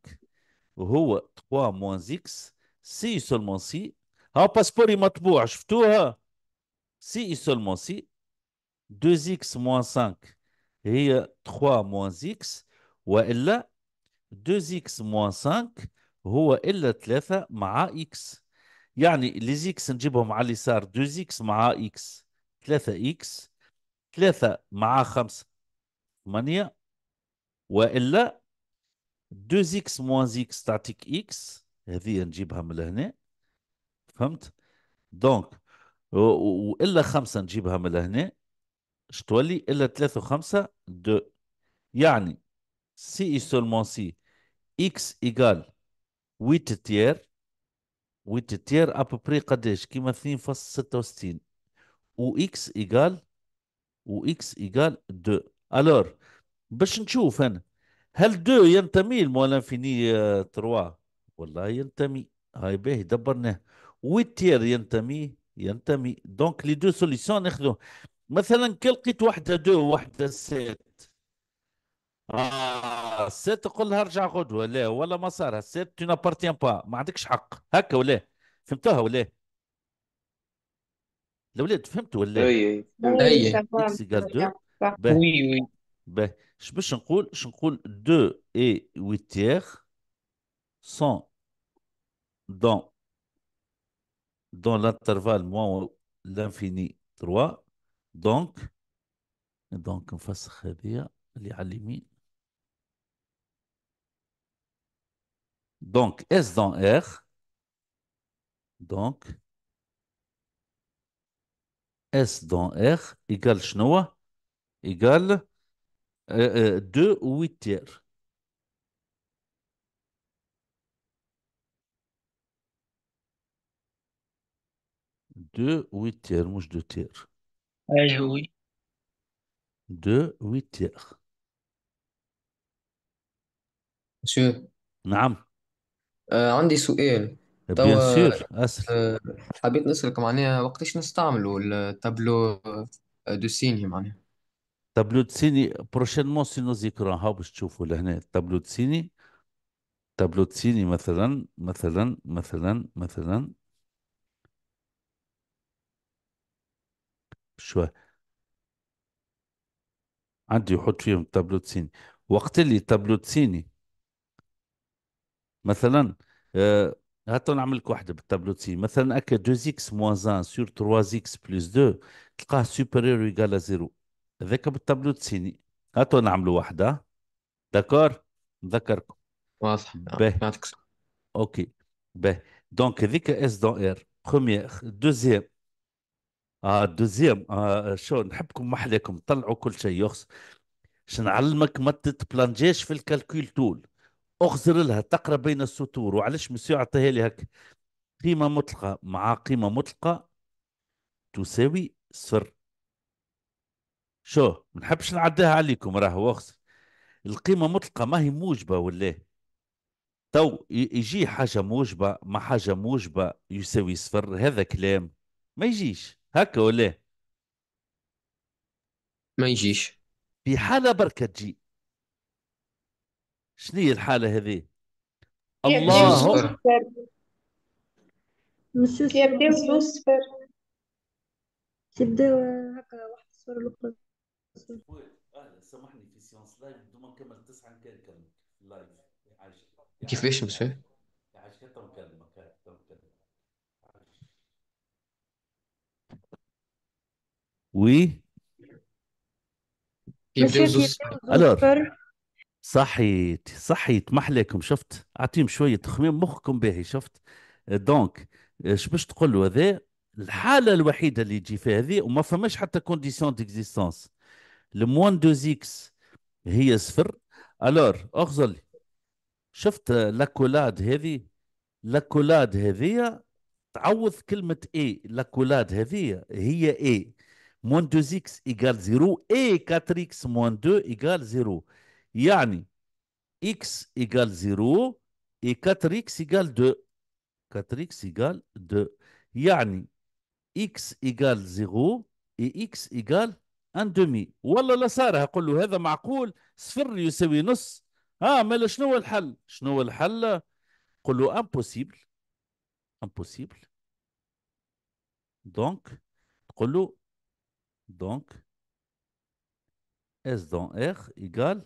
وهو 3 موان زيكس سي سولمون سي ها باسبوري مطبوع شفتوها سي سولمون سي 2x موان 5 هي 3 موان زيكس والا 2x موان 5 هو الا 3 مع اكس يعني لي زيكس نجيبهم على اليسار 2 زيكس مع اكس 3 اكس 3 مع 5 8 والا 2 اكس موان اكس تعطيك اكس هذه نجيبها من لهنا فهمت دونك والا 5 نجيبها من لهنا شتولي الا 3 و5 2 يعني سي اي سولمون سي اكس ايكال 8 تيار 8 تيار ابوبري قداش كيما فاصل وستين و x égale و x égale 2 ألور باش نشوف انا هل 2 ينتمي لموا لانفيني 3 والله ينتمي هاي باهي دبرناه تير ينتمي ينتمي دونك لي دو سوليسيون ناخذو مثلا كي لقيت وحده دو وحده سيت اه سيت تقول لها ارجع غدوه لا ولا مسارها سيت تو نابارتيان با ما عندكش حق هكا ولا فهمتوها ولا الاولاد فهمت ولا اي اي اكس ايكال اي وي وي باه اش باش نقول اش نقول دو اي 8 تيغ سون دون دون لانترفال موان لانفيني 3 دونك دونك نفسخ هذيا اللي على اليمين دونك اس دون ار دونك S dans R égale chnoa égale euh, 2 euh, ou 8 tiers. Deux huit tiers, De Oui, oui. Deux huit tiers. Monsieur. Euh, des سؤال e آه، بيان توا سور اسهل آه، حبيت نسألك معناها وقتاش نستعملوا التابلو آه، دو سيني معناها تابلو تسيني بروشينمون سي نو زيكران ها باش تشوفوا لهنا تابلو تسيني تابلو تسيني مثلا مثلا مثلا مثلا شوي عندي يحط فيهم تابلو تسيني وقت اللي تابلو تسيني مثلا آه، هاتوا نعمل لك واحده بالتابلو بالتابلوتين مثلا هكا 2 اكس موان 1 سور 3 اكس بلس 2 تلقاه سوبيريور ايكال 0 هذاك بالتابلو تسيني هاتوا نعملوا واحده داكور نذكركم واضح باه اوكي باهي دونك هذيك اس دون ار بروميير دوزيام اه دوزيام آه شو نحبكم محلكم طلعوا كل شيء يخص شنعلمك ما تتبلانجيش في الكالكول تول اغزر لها تقرا بين السطور وعلاش مسيو عطيها لي هك قيمه مطلقه مع قيمه مطلقه تساوي صفر شو ما نحبش نعديها عليكم راهو اغزر القيمه مطلقه ما هي موجبه ولا تو يجي حاجه موجبه مع حاجه موجبه يساوي صفر هذا كلام ما يجيش هكا ولا ما يجيش في حاله بركه تجي شنو هي الحاله هذه الله كيبداو صفر صفر كيبداو هكا واحد الصفر الاخرى سامحني في سيونس لايف نكمل تسعه نكمل لايف كيفاش وي صحيت صحيت يطمح شفت اعطيهم شويه تخمين مخكم باهي شفت دونك اش باش تقول له هذا الحاله الوحيده اللي يجي فيها هذه وما فماش حتى كونديسيون ديكزيستونس الموان دو زيكس هي صفر الور اخزل شفت لاكولاد هذه لاكولاد هذه تعوض كلمة اي لاكولاد هذه هي اي موان دو زيكس ايكال زيرو اي كاتر اكس موان دو ايكال زيرو يعني x إيكال 0 et 4x إيكال 2 4x إيكال 2 يعني x إيكال 0 et x إيكال 1 demi والله لا صار أقول له هذا معقول صفر يساوي نص اه مالا شنو هو الحل شنو هو الحل قل له امبوسيبل امبوسيبل دونك تقول له دونك اس دون اخ ايكال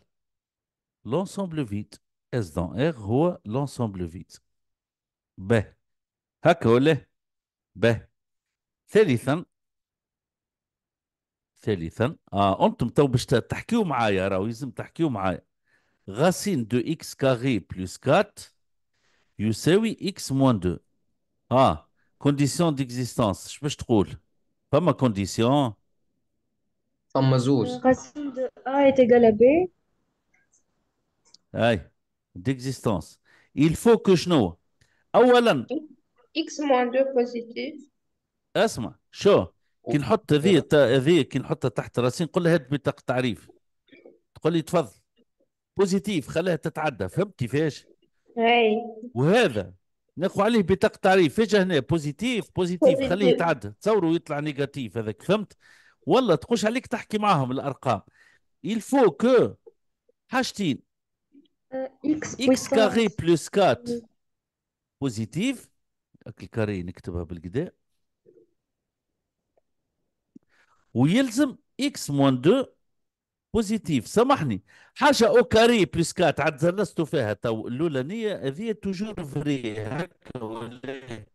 l'ensemble vide. S dans R, ou l'ensemble vide. B. Hakole. B. Thélithan. Thélithan. Ah, on t'a dit que tu as dit que tu as dit Racine de x carré plus 4, you oui, x moins 2. Ah, condition d'existence, je peux te Pas ma condition. Pas ma euh, Racine de a est égale à b. اي ديكزيستونس il faut que شنو اولا اكس موان 2 بوزيتيف اسمع شو كي نحط هذه هذه كي نحطها تحت راسي نقول لها هات بطاقه تعريف تقول لي تفضل بوزيتيف خليها تتعدى فهمت كيفاش؟ اي وهذا ناخذ عليه بطاقه تعريف فجاه هنا بوزيتيف بوزيتيف خليه يتعدى تصوروا يطلع نيجاتيف هذاك فهمت؟ والله تقولش عليك تحكي معاهم الارقام il faut que حاجتين اكس آه، اكس كاري بلس 4 بوزيتيف الكاري نكتبها بالكدا ويلزم اكس موان 2 بوزيتيف سامحني حاجه او كاري بلس 4 عاد زرستو فيها تو الاولانيه هذه توجور فري هكا ولا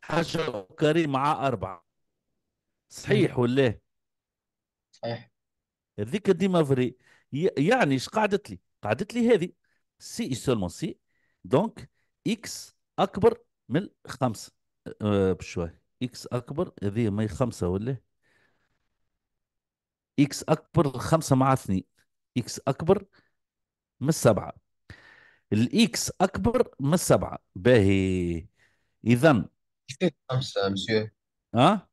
حاجه او كاري مع أربعة صحيح ولا صحيح هذيك ديما فري يعني اش قعدت لي قعدت لي هذه سي سولمون سي دونك اكس اكبر من خمسه أه، بشوي اكس اكبر هذه ما هي خمسه ولا اكس اكبر خمسه مع اثنين اكس اكبر من سبعه الاكس اكبر من سبعه باهي اذا خمسه مسيو اه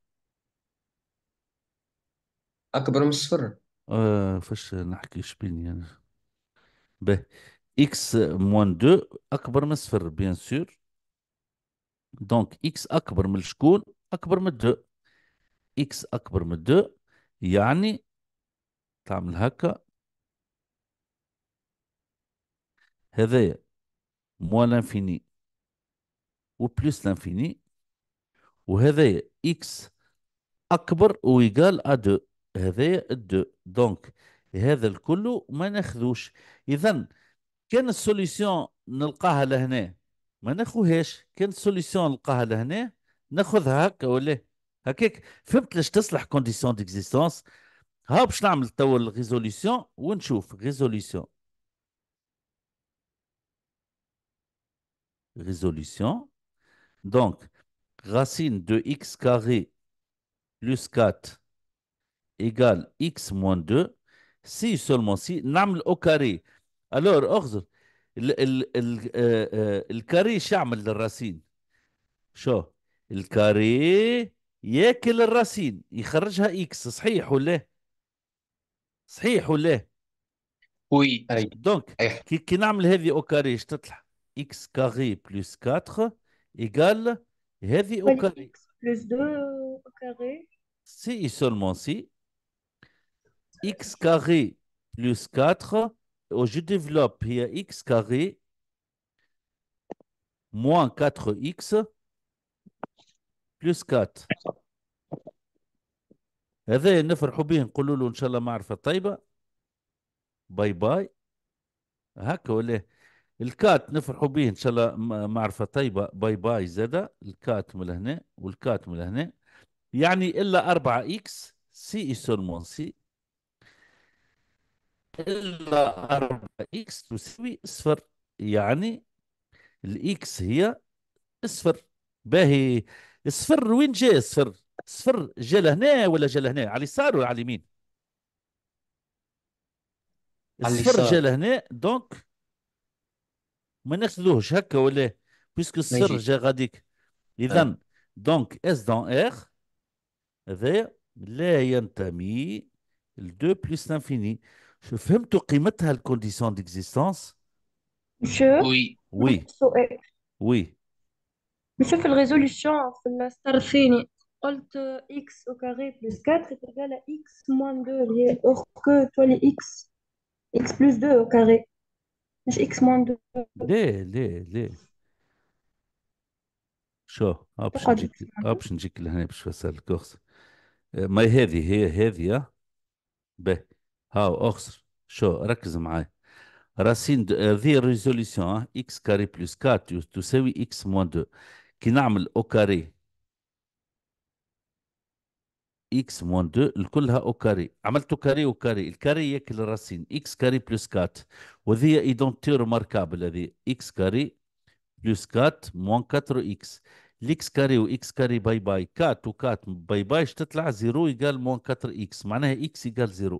اكبر من الصفر آه فاش نحكي شبيني انا يعني. به اكس موان 2 اكبر من صفر بيان سور دونك اكس اكبر من شكون اكبر من 2 اكس اكبر من 2 يعني تعمل هكا هذايا موا لانفيني بلوس لانفيني وهذايا اكس اكبر و ايكال ا 2 هذايا 2 دونك هذا الكل ما ناخذوش اذا كان السوليسيون نلقاها لهنا ما ناخوهاش كان السوليسيون نلقاها لهنا ناخذها هكا ولا هكاك فهمت ليش تصلح كونديسيون ديكزيستونس ها باش نعمل توا الريزوليسيون ونشوف ريزوليسيون ريزوليسيون دونك راسين دو اكس كاري بلوس 4 ايغال اكس موان 2, سي سولمون سي نعمل او كاري الور اخزر ال ال ال آه، آه، الكاري شعمل للراسين شو الكاري ياكل الراسين يخرجها اكس صحيح ولا صحيح ولا وي اي دونك كي, كي نعمل هذه او كاري تطلع اكس كاري بلس 4 ايكال هذه او كاري بلس 2 او كاري سي سولمون سي اكس كاري بلس 4 Oh, je ديفلوب هي اكس كاري موان 4x بلس 4 هذا نفرحوا به نقولوا له ان شاء الله معرفه طيبه باي باي هكا ولا إيه؟ الكات نفرحوا به ان شاء الله معرفه طيبه باي باي زاده الكات من هنا والكات من هنا يعني الا 4 اكس سي سولمون سي إلا 4 إكس تساوي صفر يعني الإكس هي صفر باهي الصفر وين جا الصفر؟ الصفر جا لهنا ولا جا لهنا؟ على اليسار ولا على اليمين؟ الصفر جا لهنا دونك ما ناخذوهش هكا ولا بيسكو الصفر جا غاديك اذا دونك اس دون اخ هذا لا ينتمي ل 2 بلس لانفيني Je fais tout qui condition d'existence. Oui. Oui. Oui. Monsieur, fait la résolution, fait la star fini. Alt x au carré plus 4 est égal à x moins 2 Or que toi, les x, x plus 2 au carré. C'est x moins 2. Lé, lé, lé. شو اوبشن que اوبشن نجيك لهنا باش نفسر الكورس ماي هذه هي هذه ب هاو اخسر شو ركز معايا راسين ذي ريزوليسيون اكس كاري بلس 4 تساوي اكس موان 2 كي نعمل او كاري اكس موان 2 الكلها او كاري عملت او كاري او كاري الكاري ياكل الراسين اكس كاري بلس 4 وذي ايدونتي ريماركابل هذه اكس كاري بلس 4 موان 4 اكس الاكس كاري واكس كاري باي باي كات و 4 باي باي تطلع 0 يقال موان 4 اكس معناها اكس يقال 0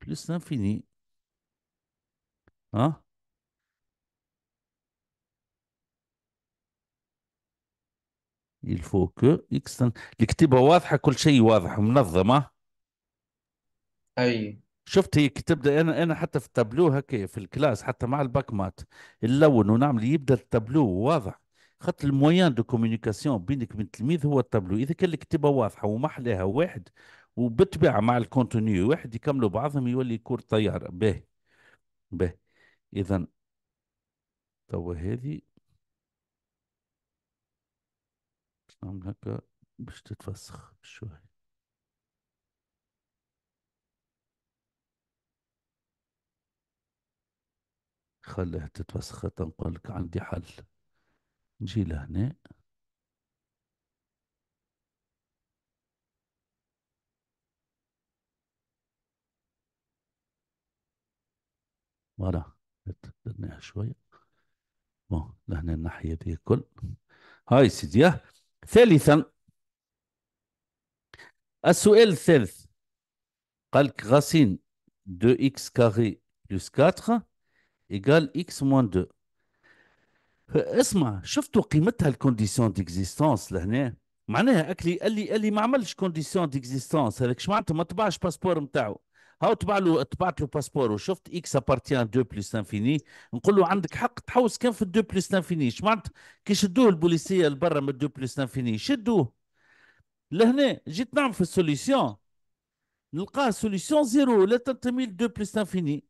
plus l'infini. Hein il faut que x الكتابة واضحة كل شيء واضح منظمة اي شفت هي تبدا انا انا حتى في التابلو هكا في الكلاس حتى مع الباك مات نلون ونعمل يبدا التابلو واضح خاطر الموان دو كوميونيكاسيون بينك وبين التلميذ هو التابلو اذا كان الكتابة واضحة ومحلاها واحد وبالطبيعه مع الكونتونيو واحد يكملوا بعضهم يولي كور طياره باهي باهي اذا توا هذه نعمل هكا باش تتفسخ شوي خليها تتفسخ تنقول لك عندي حل نجي لهنا ورا تدنيها شوية بون لهنا الناحية دي كل هاي سيدي ثالثا السؤال الثالث قال لك غاسين 2 اكس كاري بلس 4 ايكال اكس موان 2 اسمع شفتوا قيمتها الكونديسيون ديكزيستونس لهنا معناها اكلي قال لي قال لي ما عملش كونديسيون ديكزيستونس هذاك شمعته ما طبعش باسبور نتاعو هاو تبع له تبعت له باسبور وشفت اكس ابارتيان دو بلس انفيني نقول له عندك حق تحوس كان في دو بلس انفيني اش معناتها كي شدوه البوليسيه لبرا من دو بلس انفيني شدوه لهنا جيت نعمل في السوليسيون نلقاه سوليسيون زيرو لا تنتمي لدو 2 بلس انفيني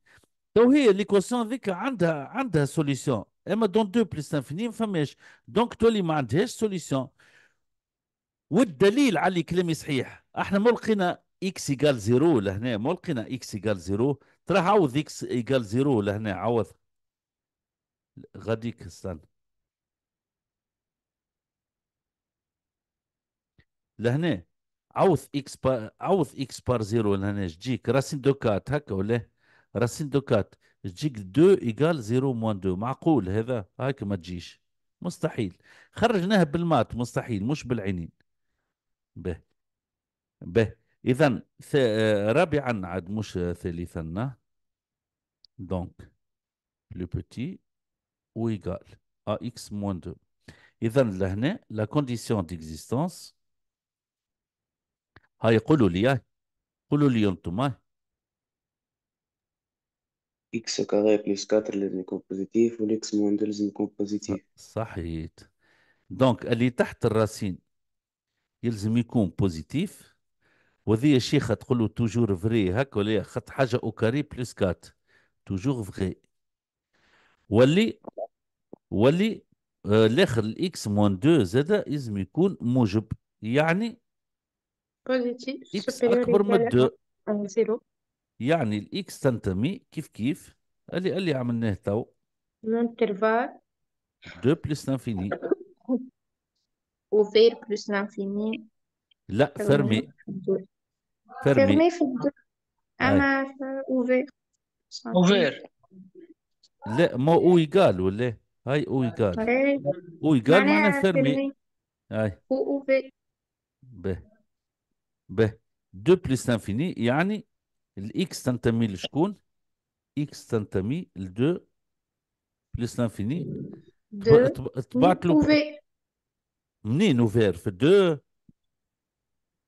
تو هي ليكوسيون ذيك عندها عندها سوليسيون اما دون دو بلس انفيني ما فماش دونك تولي ما عندهاش سوليسيون والدليل على كلامي صحيح احنا ما لقينا اكس يقال زيرو لهنا مو لقينا اكس يقال زيرو تراه عوض اكس يقال زيرو لهنا عوض غاديك استنى لهنا عوض اكس بار عوض اكس بار زيرو لهنا جيك راسين دوكات هكا ولا راسين دوكات تجيك دو ايكال زيرو موان دو معقول هذا هاك ما تجيش مستحيل خرجناها بالمات مستحيل مش بالعينين به به اذا آه، رابعا عاد مش ثالثا دونك لو بوتي ويغال ا اكس موان 2 اذا لهنا لا كونديسيون ديكزيستونس هاي قولوا لي قولوا لي انتم اكس كاري بلس 4 لازم يكون بوزيتيف والاكس موان 2 لازم يكون بوزيتيف صحيت دونك اللي تحت الراسين يلزم يكون بوزيتيف وذي الشيخة تقول له توجور فري هكا ولا خط حاجة أو كاري بلس كات توجور فري واللي واللي آه الاخر الاكس موان دو زاد لازم يكون موجب يعني اكس اكبر من دو آه، يعني الاكس تنتمي كيف كيف اللي اللي عملناه تو الانترفال دو بلس لانفيني وفير بلس لانفيني لا فيرمي فيرمي في انا اما اوفير اوفير لا ما او يقال ولا هاي او يقال او يقال معناها فيرمي هاي او اوفير به به دو بليس لانفيني يعني الاكس تنتمي لشكون؟ اكس تنتمي لدو بلس لانفيني تبعت له منين اوفير في دو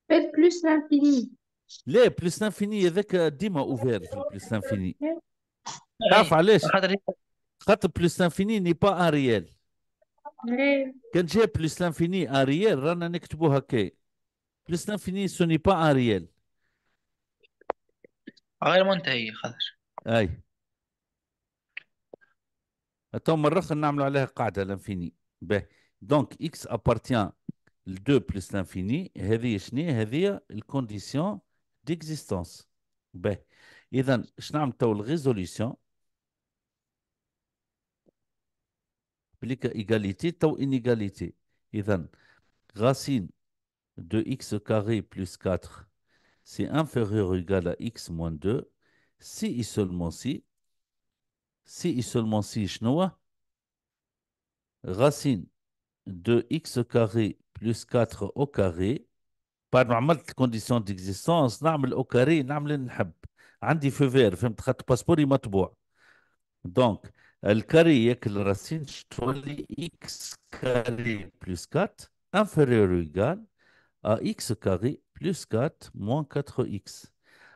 في بلوس لانفيني لا بلس انفيني هذاك ديما اوفير في بلس انفيني تعرف إيه. علاش خاطر بلس انفيني ني با ان ريال كان جاي بلس انفيني ان ريال رانا نكتبو هكا بلس انفيني سو ني با ان ريال غير منتهي خاطر اي تو مرة اخرى نعملو عليها قاعدة الانفيني باهي دونك اكس ابارتيان ل 2 بلس لانفيني هذه شنو هذه الكونديسيون d'existence باهي اذا résolution. نعمل la الريزوليسيون l'égalité ايغاليتي l'inégalité. Et اذا racine de x carré plus 4 c'est inférieur ou égal à x moins 2 si et seulement si si et seulement si chnoa racine de x carré plus 4 au carré بعد ما عملت الكونديسيون ديكزيستونس نعمل اوكاري نعمل اللي نحب عندي فيفير فهمت خاطر باسبوري مطبوع دونك الكاري ياكل الراسين تولي اكس كاري بلس 4 انفيريور ايكال اكس كاري بلس 4 موان 4 اكس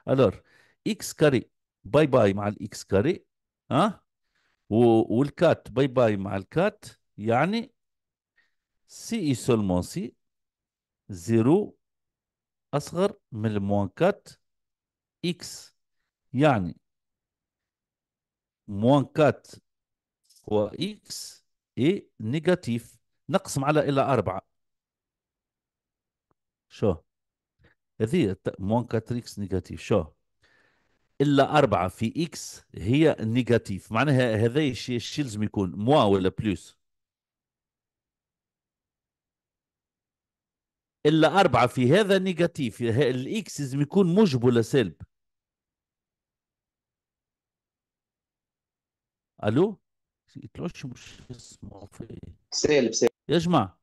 الور اكس كاري باي باي مع الاكس كاري ها أه؟ والكات باي باي مع الكات يعني سي اي سولمون سي زيرو اصغر من الموان اكس يعني موان 4 هو اكس اي نيجاتيف نقسم على الى أربعة شو هذه موان اكس نيجاتيف شو الا أربعة في اكس هي نيجاتيف معناها هذا الشيء لازم يكون موا ولا بلوس الا اربعه في هذا نيجاتيف الاكس لازم يكون مجبل ولا سلب الو يطلعش مش اسمه سالب سالب يا جماعه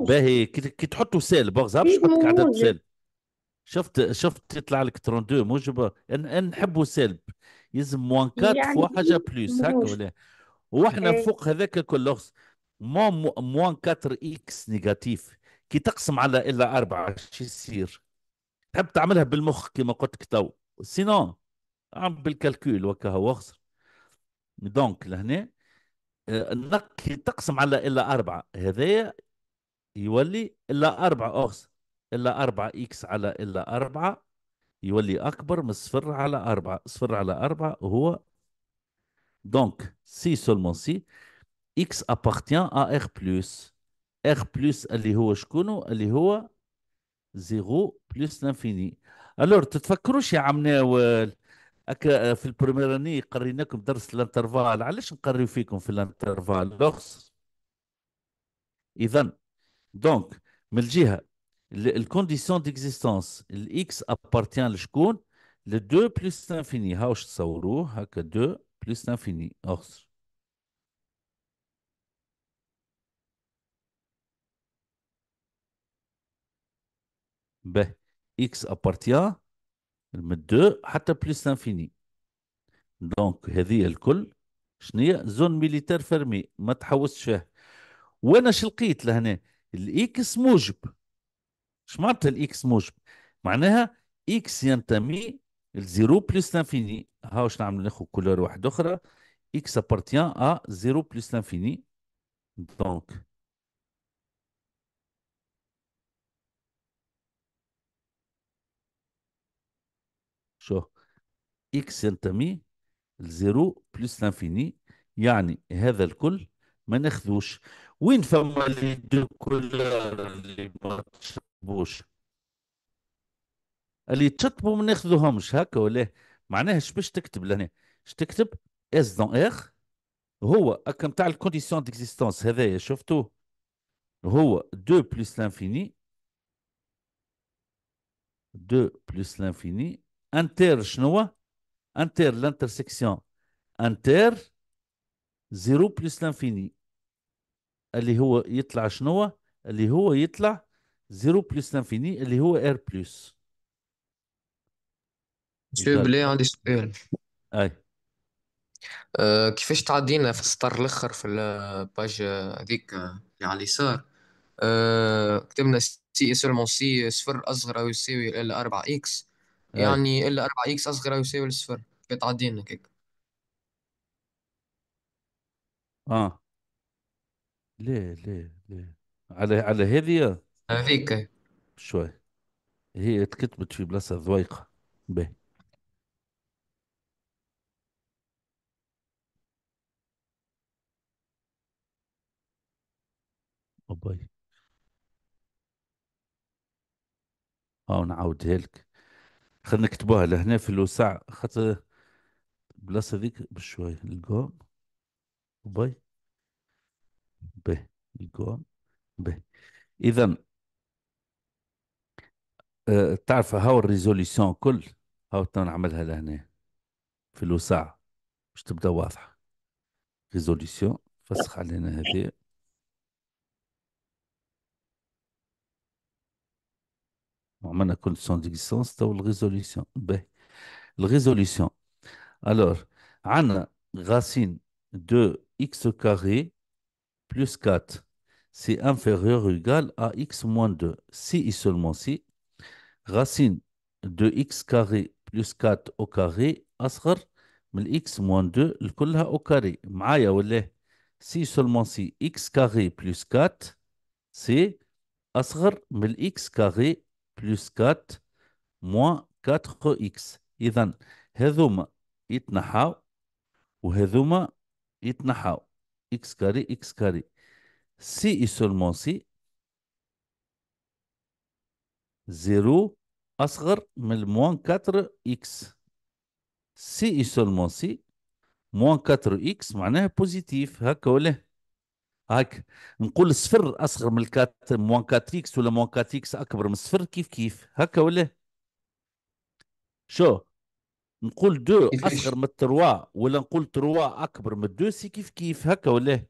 باهي كي تحطوا سالب بغزابش تحط عدد سالب شفت شفت يطلع لك 32 موجب نحبوا سالب يلزم موان 4 يعني فوا حاجه إيه، بلوس هكا ولا وحنا إيه. فوق هذاك كل لغز موان 4 اكس نيجاتيف كي تقسم على الا اربعه شو يصير تحب تعملها بالمخ كما قلت لك تو سينو عم بالكالكول وكا هو خسر دونك لهنا آه، كي تقسم على الا اربعه هذايا يولي الا اربعه اخسر الا اربعه اكس على الا اربعه يولي اكبر من صفر على اربعه صفر على اربعه هو دونك سي سولمون سي اكس ا ار R+. R بلس اللي هو شكونه اللي هو زيرو بلس لانفيني الور تتفكروش يا ناول أكا في البريميراني قريناكم درس الانترفال علاش نقريو فيكم في الانترفال لوخس اذا دونك من الجهه الكونديسيون ديكزيستونس الاكس ابارتيان لشكون ل 2 بلس لانفيني هاوش تصوروه هكا 2 بلس لانفيني اخسر به x ابارتيا من 2 حتى بلس انفيني دونك هذه الكل شنو زون ميليتير فيرمي ما تحوسش فيها وانا شو لقيت لهنا الاكس موجب اش معناتها الاكس موجب معناها اكس ينتمي لزيرو بلس لانفيني هاو واش نعمل ناخذ كولور واحده اخرى اكس ابارتيان ا زيرو بلس لانفيني دونك شو اكس ينتمي لزيرو بلس لانفيني يعني هذا الكل ما ناخذوش وين فما لي دو كولار اللي ما تشطبوش اللي تشطبو ما ناخذوهمش هكا ولا معناها باش تكتب لهنا اش تكتب اس دون اير هو هكا نتاع الكونديسيون ديكزيستونس هذايا شفتوه هو 2 بلس لانفيني 2 بلس لانفيني انتير شنو انتير لانترسيكسيون انتير زيرو بلس لانفيني اللي هو يطلع شنو اللي هو يطلع زيرو بلس لانفيني اللي هو ار بلس سي بلي عندي سؤال اي أه كيفاش تعدينا في السطر الاخر في الباج هذيك اللي على اليسار أه كتبنا سي سولمون سي صفر اصغر او يساوي ال 4 اكس أي يعني ال 4 اكس اصغر او يساوي الصفر بتعدينا هيك آه ليه ليه ليه على على هذه هذيك شوي هي اتكتبت في بلاصة ذويقة به أبي أو آه، نعاودها لك خلينا نكتبوها لهنا في الوسع خاطر البلاصه هذيك بشوي الكوم باي به الكوم به اذا أه تعرف هاو الريزوليسيون كل هاو نعملها لهنا في الوسع باش تبدا واضحه ريزوليسيون فسخ علينا هذه La condition d'existence, c'est la résolution. Ben, la résolution. Alors, racine racine de x plus 4 c'est inférieur ou égal à x moins 2, si et seulement si, racine de x carré plus 4 au carré, asghar, mais x moins 2, le au carré. si seulement si, x carré plus 4, c'est asghar, mais x carré بلس 4 موان 4 اكس اذا هذوما يتنحاو وهذوما يتنحاو اكس كاري اكس كاري سي اي سولمون سي زيرو اصغر من موان 4 اكس سي اي سولمون سي موان 4 اكس معناها بوزيتيف هكا ولا هاك نقول صفر اصغر من الكات موان 4 اكس ولا موان 4 اكس اكبر من صفر كيف كيف هكا ولا شو نقول دو اصغر من تروا ولا نقول تروا اكبر من دو سي كيف كيف هكا ولا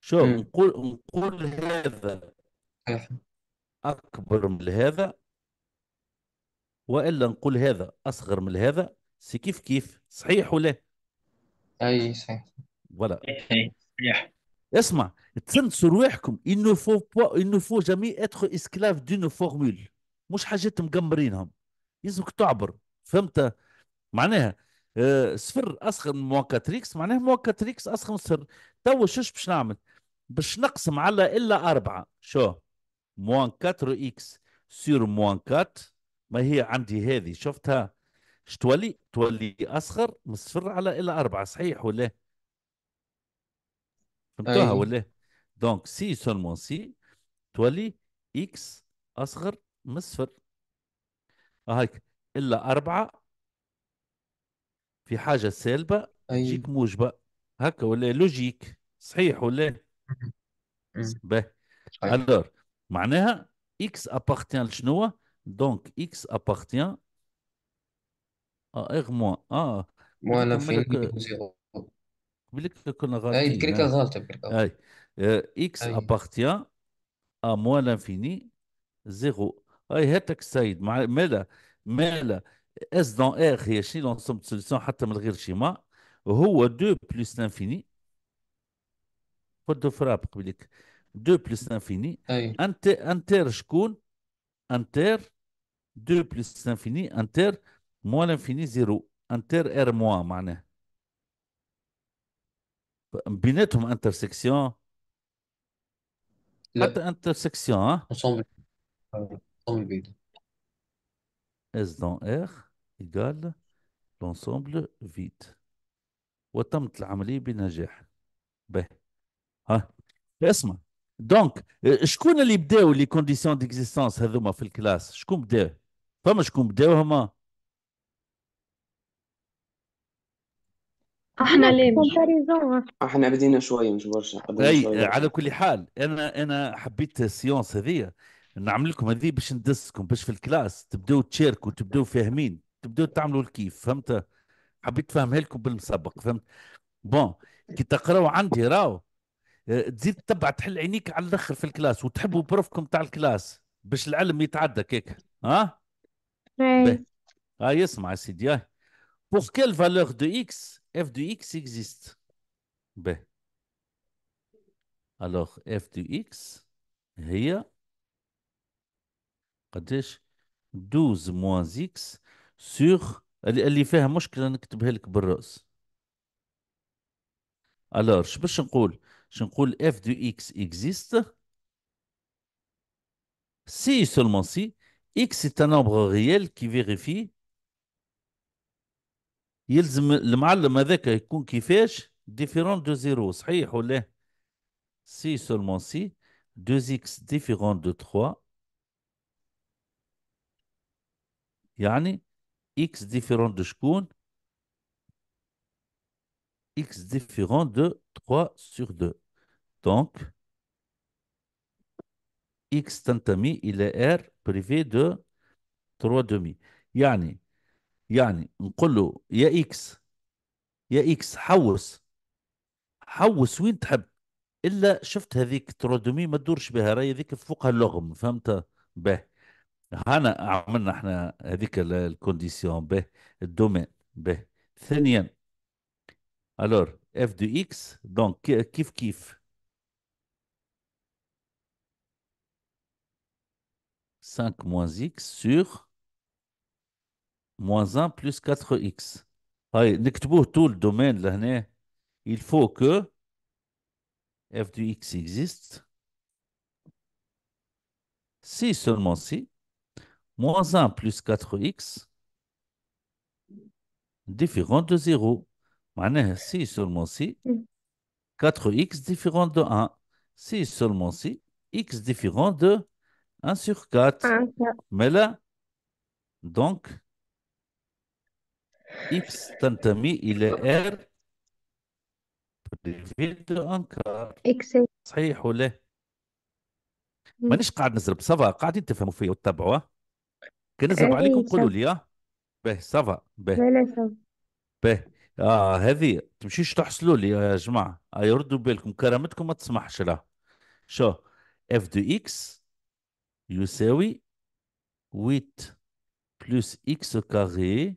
شو نقول نقول هذا اكبر من هذا والا نقول هذا اصغر من هذا سي كيف كيف صحيح ولا اي صحيح فوالا اسمع تسنسوا رواحكم انه فو با انه فو جميع اتخو اسكلاف دون فورمول مش حاجات مقمرينهم لازمك تعبر فهمت معناها صفر أه اصغر من موكاتريكس معناها موكاتريكس من صفر تو شوش باش نعمل باش نقسم على الا اربعه شو موان 4 اكس سير موان 4 ما هي عندي هذه شفتها شتولي تولي اصغر من صفر على الا اربعه صحيح ولا فهمتوها ولا إيه؟ دونك سي سولمون سي تولي اكس اصغر من الصفر هاك الا أربعة في حاجة سالبة تجيك موجبة هكا ولا إيه؟ لوجيك صحيح ولا إيه؟ أمم. باهي الور معناها اكس ابارتيان لشنو دونك اكس ابارتيان ا موان اه موان انفيني قبل كنا غالطين اي كريكا يعني. غلطه كريكا اي اكس ابارتيان ا موان لانفيني زيرو اي هاتك السيد مالا مالا اس دون ار هي شي لونسوم سوليسيون حتى من غير شيما هو 2 بلس لانفيني كود فراب قبلك 2 بلس لانفيني انت انتر شكون انتر 2 بلس لانفيني انتر موان لانفيني زيرو انتر ار موان معناه بيناتهم انترسكسيون لا حتى انترسكسيون ها ensemble اس دون ار ايكال لونسومبل فيت وتمت العمليه بنجاح به ها اسمع دونك شكون اللي بداو لي كونديسيون ديكزيستونس هذوما في الكلاس شكون بداو فما شكون بداو هما احنا ليه احنا بدينا شوي مش برشا اي على كل حال انا انا حبيت السيونس هذه نعمل لكم هذه باش ندسكم باش في الكلاس تبداو تشاركوا تبداو فاهمين تبداو تعملوا الكيف فهمت حبيت فهمها لكم بالمسبق فهمت بون كي تقراوا عندي راو آه، تزيد تبع تحل عينيك على الاخر في الكلاس وتحبوا بروفكم تاع الكلاس باش العلم يتعدى كيك ها اي اي اسمع آه، يا سيدي بور كيل فالور دو اكس f de x existe. B. Ben. Alors f de x, est 12 moins x sur elle, fait un اللي فيها je vais je dire الور Je vais dire que f de x existe si seulement si x est un nombre réel qui vérifie يلزم المعلم هذاك يكون كيفاش ديفيرون دو زيرو صحيح ولا سي سولمون سي دو اكس ديفيرون دو 3 يعني اكس ديفيرون دو شكون اكس ديفيرون دو 3 sur 2 دونك اكس تنتمي الى ار بريفي دو 3 دومي يعني يعني نقول له يا اكس يا اكس حوس حوس وين تحب الا شفت هذيك ترودومي ما تدورش بها راهي هذيك فوقها اللغم فهمت به هنا عملنا احنا هذيك الكونديسيون به الدومين به ثانيا الور اف دو اكس دونك كيف كيف سانك موان اكس سور moins 1 plus 4x. tout le domaine là, il faut que f du x existe. Si seulement si, moins 1 plus 4x différent de 0. Si seulement si, 4x différent de 1. Si seulement si, x différent de 1 sur 4. Mais là, donc, إكس تنتمي إلى R بريفيل دو أنكار إكس صحيح ولا مانيش قاعد نزرب سافا قاعدين تفهموا فيا وتتبعوا كي أيه عليكم قولوا لي باه سافا باه باه اه هذه تمشيش تحصلوا لي يا جماعه آه، يردوا بالكم كرامتكم ما تسمحش لها شو اف دو اكس يساوي 8 بلس اكس كاري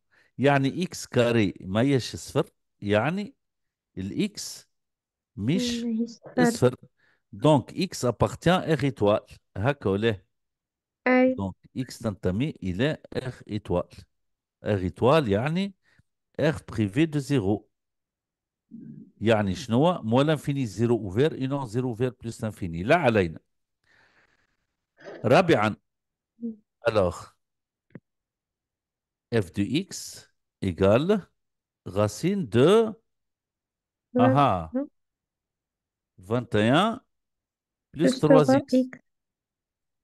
يعني اكس كاري ما هيش صفر يعني الاكس مش صفر دونك اكس ابارتيان ار ايتوال هكا ولا اي دونك اكس تنتمي الى ار ايتوال ار ايتوال يعني ار بريفي دو زيرو يعني شنو مو لانفيني زيرو اوفير اينو زيرو اوفير بلس لانفيني لا علينا رابعا الوغ f de x égale racine de... Ouais. Aha. 21 plus 3 x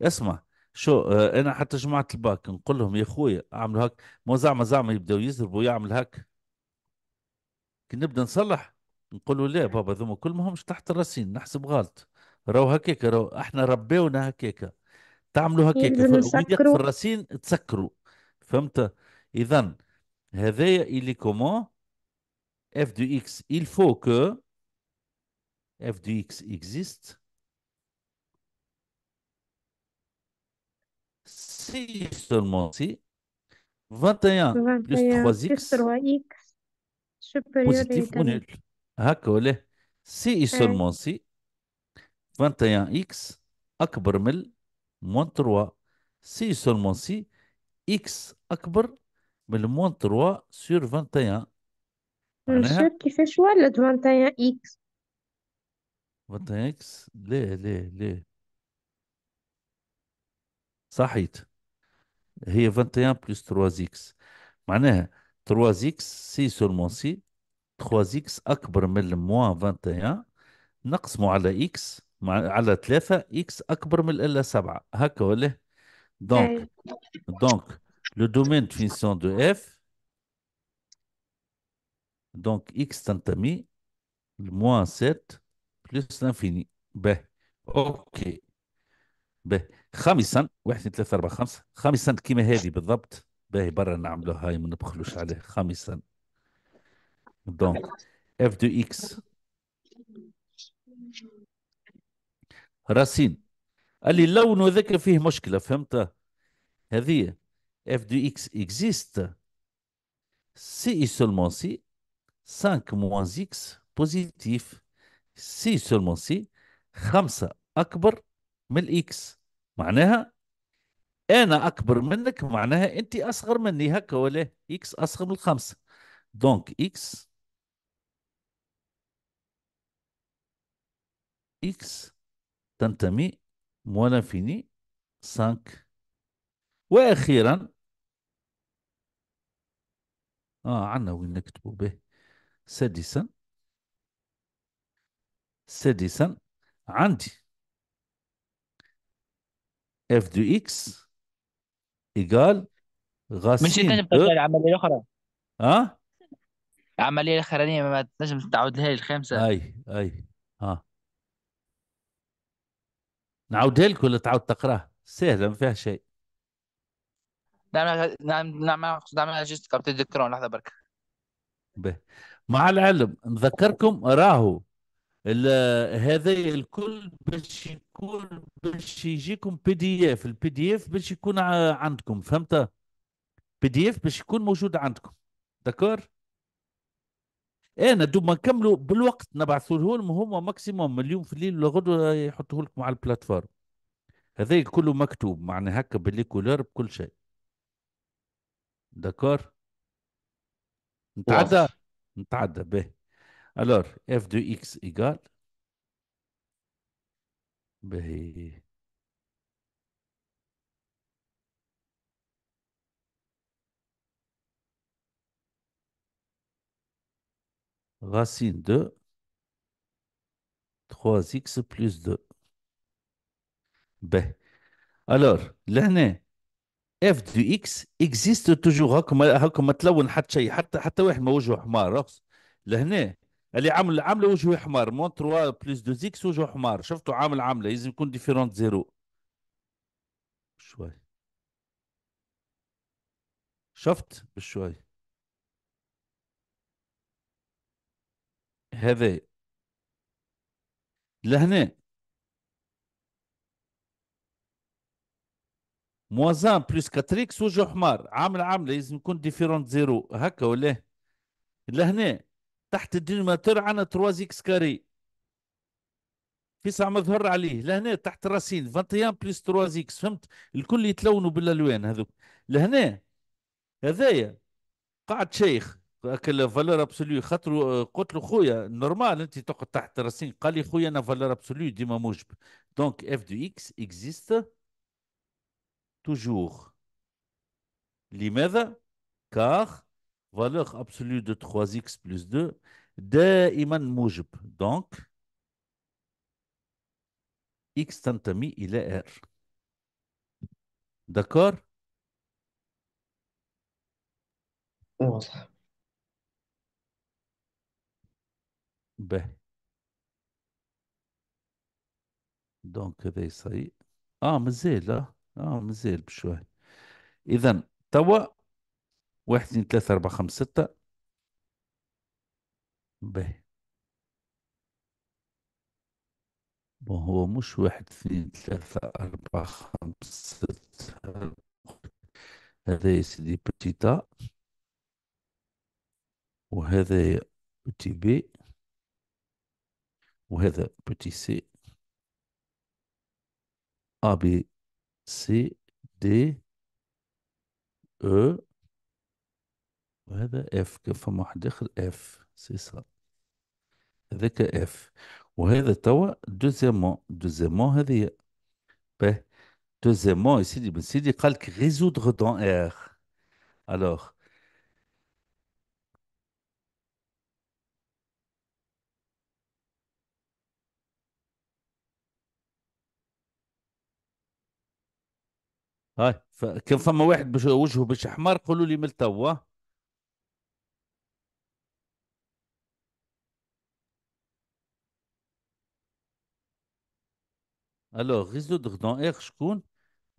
اسمع شو اه انا حتى جماعه الباك نقول لهم يا خويا اعملوا هاك مو زعما زعما يبداوا يزربوا يعمل هاك كي نبدا نصلح نقولوا لا بابا ذوما كل ما همش تحت الرسين نحسب غلط راهو هكاك راهو احنا ربيونا هكاك تعملوا هكاك في الرسين تسكروا فهمت إذا il est comment f de x, il faut que f de x existe si seulement si 21, plus 3x, positif ou nul. Ah, si seulement si 21x akbar moins 3 si seulement si x أكبر من moins 3 سور 21 معناها شك كيفاش ولد 21 اكس 21 اكس ليه ليه ليه صحيت هي 21 بلس 3 اكس معناها 3 اكس سي سولمون سي 3 اكس اكبر من الموان 21 نقسمه على اكس مع على 3 اكس اكبر من الا 7 هكا ولا دونك دونك Le domaine de finition de f, donc x ami, moins 7 plus l'infini. به اوكي به خامسا واحد اثنين ثلاثة أربعة خمسة خامسا كيما هذه بالضبط باهي برا نعملو هاي ما نبخلوش عليه خامسا دونك اف دو اكس راسين قال لي اللون ذاك فيه مشكلة فهمت هذه f de x existe si et seulement si 5 moins x positif si seulement si 5 أكبر من x معناها أنا أكبر منك معناها أنت أصغر مني هكا ولا x أصغر من 5 دونك x x تنتمي مولا فيني 5 وأخيرا آه عنا وين نكتبوا به سادسا سادسا عندي اف دو اكس ايكال غاسين مش انت تنجم تعود العملية إيه؟ الأخرى ها؟ آه؟ العملية الأخرانية ما تنجم تعاود لها الخامسة أي أي ها آه. نعاودها لك ولا تعاود تقراها سهلة ما فيها شيء نعم نعم نعم نعم اجهزتك عم تتذكرون لحظه برك به مع العلم نذكركم راهو هذا الكل باش يكون باش يجيكم بي دي اف البي دي اف باش يكون عندكم فهمت بي دي اف باش يكون موجود عندكم داكور انا دوما نكملوا بالوقت نبعثوا لهم هما ماكسيموم اليوم في الليل ولا غدوه يحطوه لكم على البلاتفورم هذا كله مكتوب معناها هكا باللي كولور بكل شيء D'accord نتعدى نتعدى به الور اف دو اكس ايجال به racine de 3x plus 2 ب alors لهنا اف دو اكس اكزيست توجور هاك ما هاك ما تلون حتى شيء حتى حتى واحد ما وجهه حمار لهنا اللي عامل عامل وجهه حمار مون 3 بلس 2 اكس وجهه حمار شفتوا عامل عامله لازم يكون ديفيرونت زيرو شوي شفت بشوي هذا لهنا موازان بلس كاتريكس وجه حمار عامل عامله لازم يكون ديفيرونت زيرو هكا ولا لهنا تحت الدينوماتور عندنا 3 اكس كاري في مظهر عليه لهنا تحت الراسين 21 بلس 3 اكس فهمت الكل يتلونوا بالالوان هذوك لهنا هذايا قاعد شيخ هكا فالور ابسوليو خاطر قلت له خويا نورمال انت تقعد تحت الراسين قال لي خويا انا فالور ابسوليو ديما موجب دونك اف دو اكس اكزيست toujours. l'imède car valeur absolue de 3x plus 2, imman moujb. Donc, x tantami, il est R. D'accord ben. Donc, Donc ben, دونك Ah, mais là. اه مازال بشوي اذا توا واحد اثنين ثلاثة أربعة خمسة ستة باهي بون هو مش واحد اثنين ثلاثة أربعة خمسة ستة هذا يا سيدي بتيتا وهذا يا بتي بي وهذا بتي سي أ آه، بي C, D, E وهذا F كان فما واحد اخر F سي سا هذاك F وهذا توا دوزيامون دوزيامون هذه باهي دوزيامون يا سيدي بن سيدي قالك ريزودغ دون ار الوغ هاي كان فما واحد بش وجهه مش احمر قولوا لي من توا الو ريزو دون اخ شكون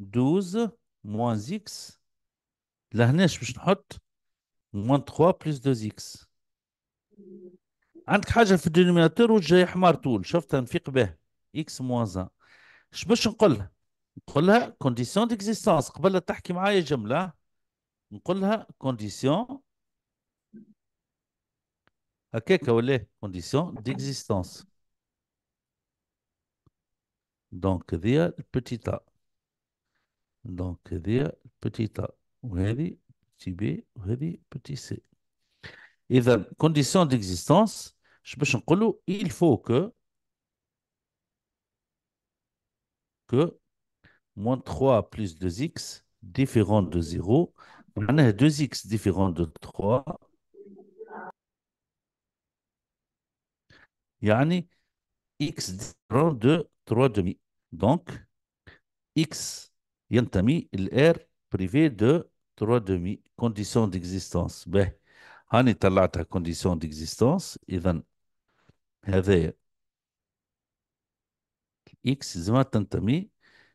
12 موان اكس لهناش باش نحط موان 3 بلس 2 اكس عندك حاجه في الدينوميناتور وجهي حمار طول شفتها نفيق به اكس موان 1 اش باش نقولها On appelle condition d'existence. Avant de parler avec moi, on appelle ça une condition d'existence. Donc, c'est petit a. Donc, c'est petit a. Et celle c'est la b. Et celle c'est la c. Donc, la condition d'existence, je veux dire qu'il faut que que moins 3 plus 2x différent de 0 a 2x différent de 3 يعني x différent de 3 demi donc x il est privé de 3 demi condition d'existence به là, ta condition d'existence ben, هذا x زعما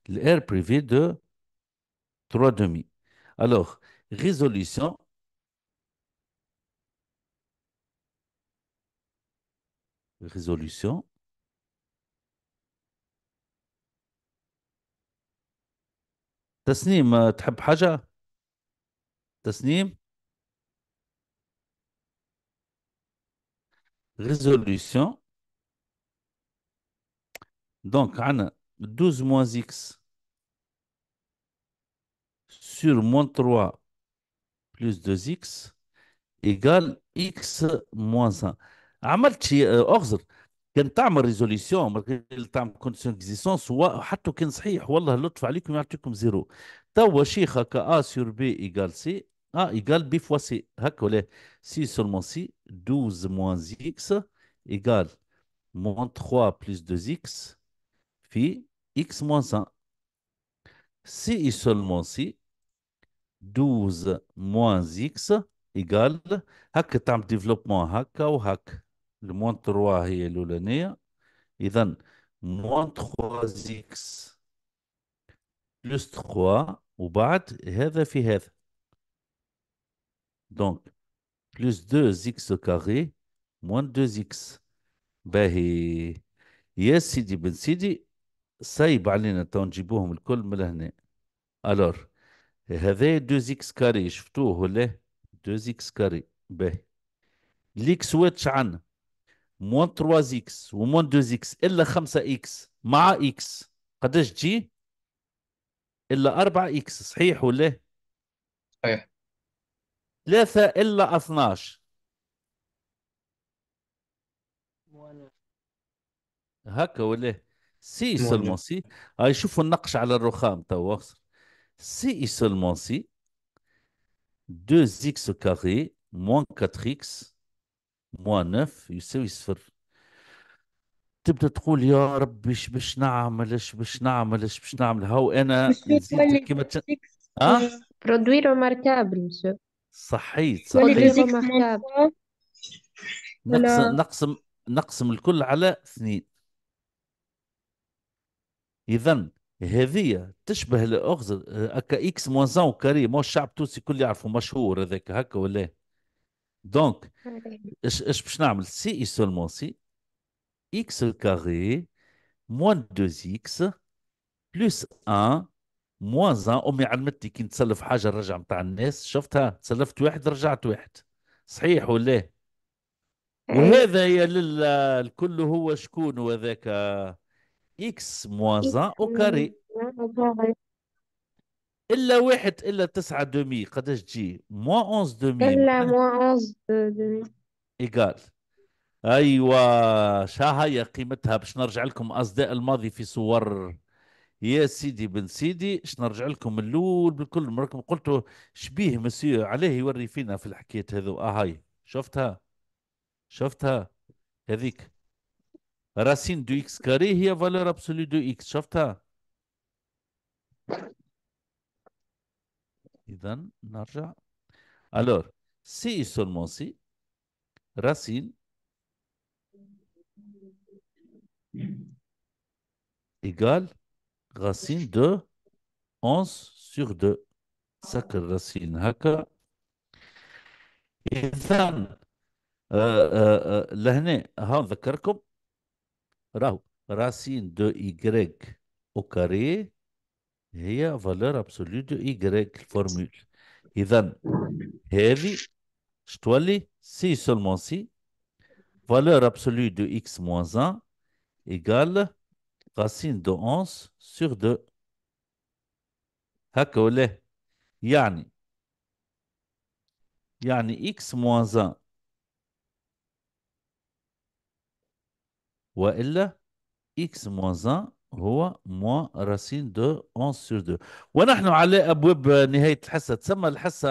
l'air privé de 3,5. Alors, résolution. Résolution. Tasnim, euh, Tabhaja. Tasnim. Tasnim. résolution. Donc, Anna. 12 moins x sur moins 3 plus 2x égale x moins 1. Euh, résolution, شي quand كان تعمل ريزوليسيون تعمل كونديسيون اكزيستونس وحتى كان صحيح والله لطف عليكم يعطيكم comme توا شيخ هكا ا a sur b égale c, a بي b fois c. ولا سي seulement سي 12 moins x égale moins 3 plus 2 x في x moins 1. Si et seulement si 12 moins x égale, hack temps développement hack ou hack, le moins 3 est le l'année, il donne moins 3x plus 3 ou bad, head fi head. Donc, plus 2x au carré moins 2x. Ben, yes, Sidi Ben Sidi, صعيب علينا تو نجيبوهم الكل من هنا الور هذا دو اكس كاري شفتوه ولا دو اكس كاري باهي ليكس واتش عنا موان 3 اكس وموان 2 اكس الا 5 اكس مع اكس قداش تجي الا 4 اكس صحيح ولا صحيح 3 الا 12 هكا ولا سي سولمون سي هاي شوفوا النقش على الرخام توا سي سولمون سي 2x كاري موان 4x موان 9 يساوي صفر تبدا تقول يا ربي اش باش نعمل اش باش نعمل اش باش نعمل هاو انا كيما ها برودوي ريماركابل صحيت صحيت نقسم نقسم نقسم الكل على اثنين اذا هذه تشبه الاخز آه، اكا اكس موان وكاري مو الشعب التونسي الكل يعرفه مشهور هذاك هكا ولا إيه؟ دونك اش اش باش نعمل سي اي سولمون سي اكس الكاري موان 2 اكس بلس ان موان زان امي علمتني كي نتسلف حاجه نرجع نتاع الناس شفتها تسلفت واحد رجعت واحد صحيح ولا إيه؟ وهذا يا لله الكل هو شكون هذاك اكس موان 1 او كاري الا واحد الا تسعة دومي قداش تجي موان 11 دومي الا موان 11 دومي ايكال ايوا شا هي قيمتها باش نرجع لكم اصداء الماضي في صور يا سيدي بن سيدي باش نرجع لكم اللول بالكل مركم قلتوا شبيه مسيو عليه يوري فينا في الحكايات هذو اهاي آه، شفتها شفتها هذيك Racine de x carré, il y a valeur absolue de x. شفتها؟ Alors, si seulement si, racine égale racine de 11 sur 2. سكر هكا لهنا ها Racine de y au carré a valeur absolue de y formule. je هذه شتولي سي seulement valeur absolue de x moins 1 égale racine de 11 sur 2 هكا ولا يعني يعني x moins 1 والا اكس موان 1 هو موان راسين دو 11 سور 2 ونحن على ابواب نهايه الحصه تسمى الحصه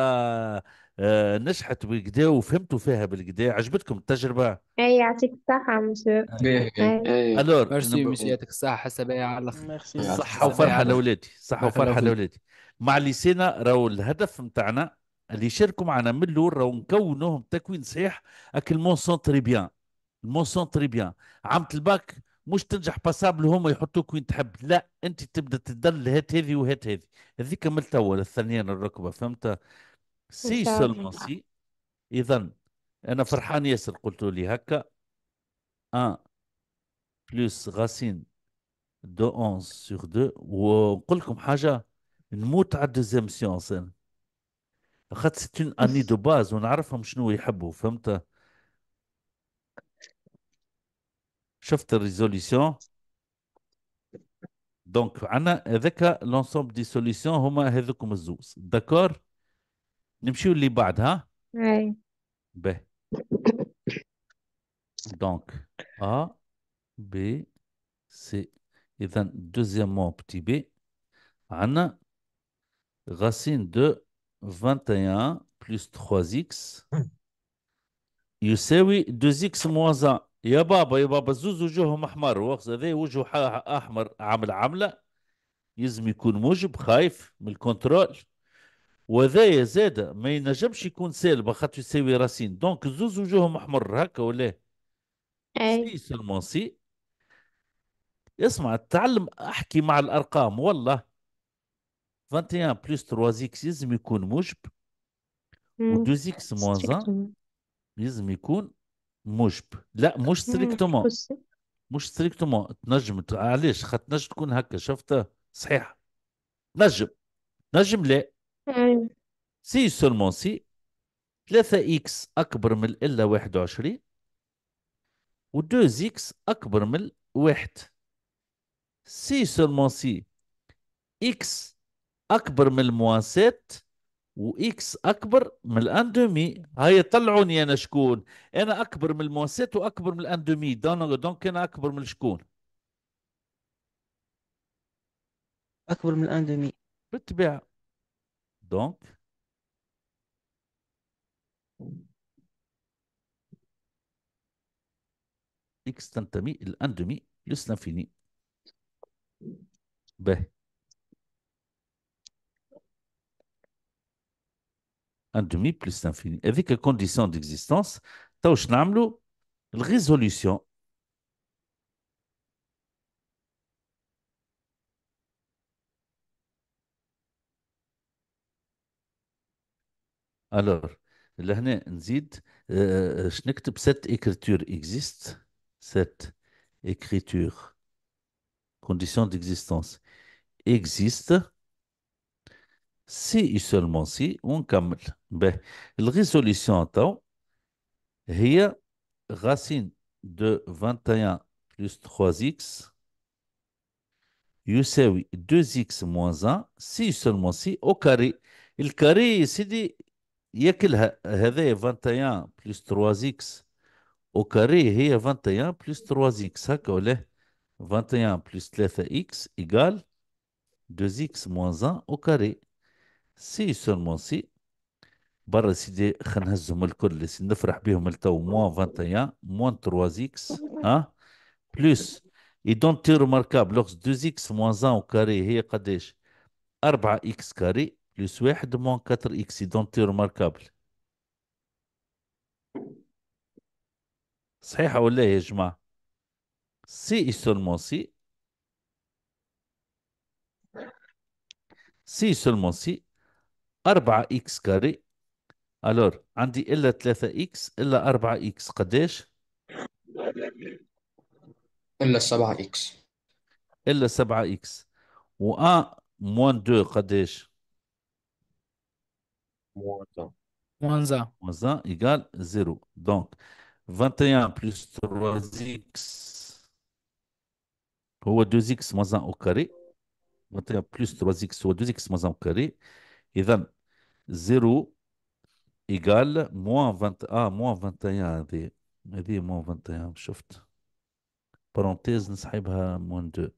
آه، نجحت بالكدا وفهمتوا فيها بالكدا عجبتكم التجربه اي يعطيك الصحه مسيو إيه، إيه. إيه. الور ميرسي ميرسي يعطيك الصحه حسب على الاخر صحه وفرحه لاولادي صحه وفرحه لاولادي مع سينا راهو الهدف نتاعنا اللي يشاركوا معنا من الاول راهو نكونوهم تكوين صحيح اكل سون تري بيان المونسون تري بيان عامة الباك مش تنجح باسابل هما يحطوك وين تحب لا انت تبدا تدل هات هذه وهات هذه هذيك من اول الثانيه الركبه فهمت سي سولمونسي اذا انا فرحان ياسر قلت لي هكا ان بلوس غاسين دو 11 سور دو ونقول لكم حاجه نموت على الدوزيام سيونس انا خاطر سيت اني دو باز ونعرفهم شنو يحبوا فهمت Chef de résolution. Donc, Anna, avec l'ensemble des solutions, comment ce que tu D'accord Donc, A, B, C. Et puis, deuxièmement, petit b. Anna, racine de 21 plus 3x. Vous sais, oui, 2x moins 1. يا بابا يا بابا الزوز وجوههم احمر وقت هذا وجهه احمر عامل عمله يلزم يكون موجب خايف من الكنترول وذايا زادة ما ينجمش يكون سالب خاطر يساوي راسين دونك الزوز وجوههم احمر هكا ولا اي سي سلمون سي اسمع تعلم احكي مع الارقام والله 21 بلس 3 اكس يلزم يكون موجب و 2 اكس موان 1 يلزم يكون موجب لا مش ستريكتومون مش ستريكتومون تنجم علاش خاطر تنجم تكون هكا شفتها صحيح نجم نجم لا سي سولمون سي 3 اكس اكبر من الا 21 و 2 اكس اكبر من واحد سي سولمون سي اكس اكبر من موان 7 واكس اكبر من الاندومي هاي طلعوني انا شكون انا اكبر من الموسيت واكبر من الاندومي دونك انا اكبر من شكون اكبر من الاندومي بالطبيعه دونك اكس تنتمي الاندومي يستنفني باهي un demi plus l'infini. Avec les conditions d'existence, Taush La résolution. Alors, l'année نزيد باش cette écriture existe cette écriture condition d'existence existe si seulement si on camel. Ben, la résolution en temps, la racine de 21 plus 3x, 2x moins 1, si seulement si, au carré. Le carré, c'est dit, il y a 21 plus 3x au carré, il 21 plus 3x. Ça, c'est 21 plus 3x égale 2x moins 1 au carré. سي سولمون سي برا سيدي خلينا نهزهم الكل سي نفرح بهم التو موان 21 موان 3 اكس ها بلوس ايدونتي ريماركاب لوكس 2 اكس موان 1 وكاري هي قداش 4 اكس كاري بلوس 1 موان 4 اكس ايدونتي ريماركابل صحيحه ولا يا جماعه سي سولمون سي سي سولمون سي 4 اكس كاري الور عندي الا 3 اكس الا 4 اكس قداش؟ الا 7 اكس الا 7 اكس و 1 موان 2 قداش؟ موان 1 موان 1 موان ايكال 0 دونك 21 بلس 3 اكس هو 2 اكس موان 1 او كاري 21 بلس 3 اكس هو 2 اكس موان 1 او كاري إذا زيرو إيكال موان فانت آه موان فانتيان هذه هذه موان فانتيان شفت بارونتيز نسحبها موان دو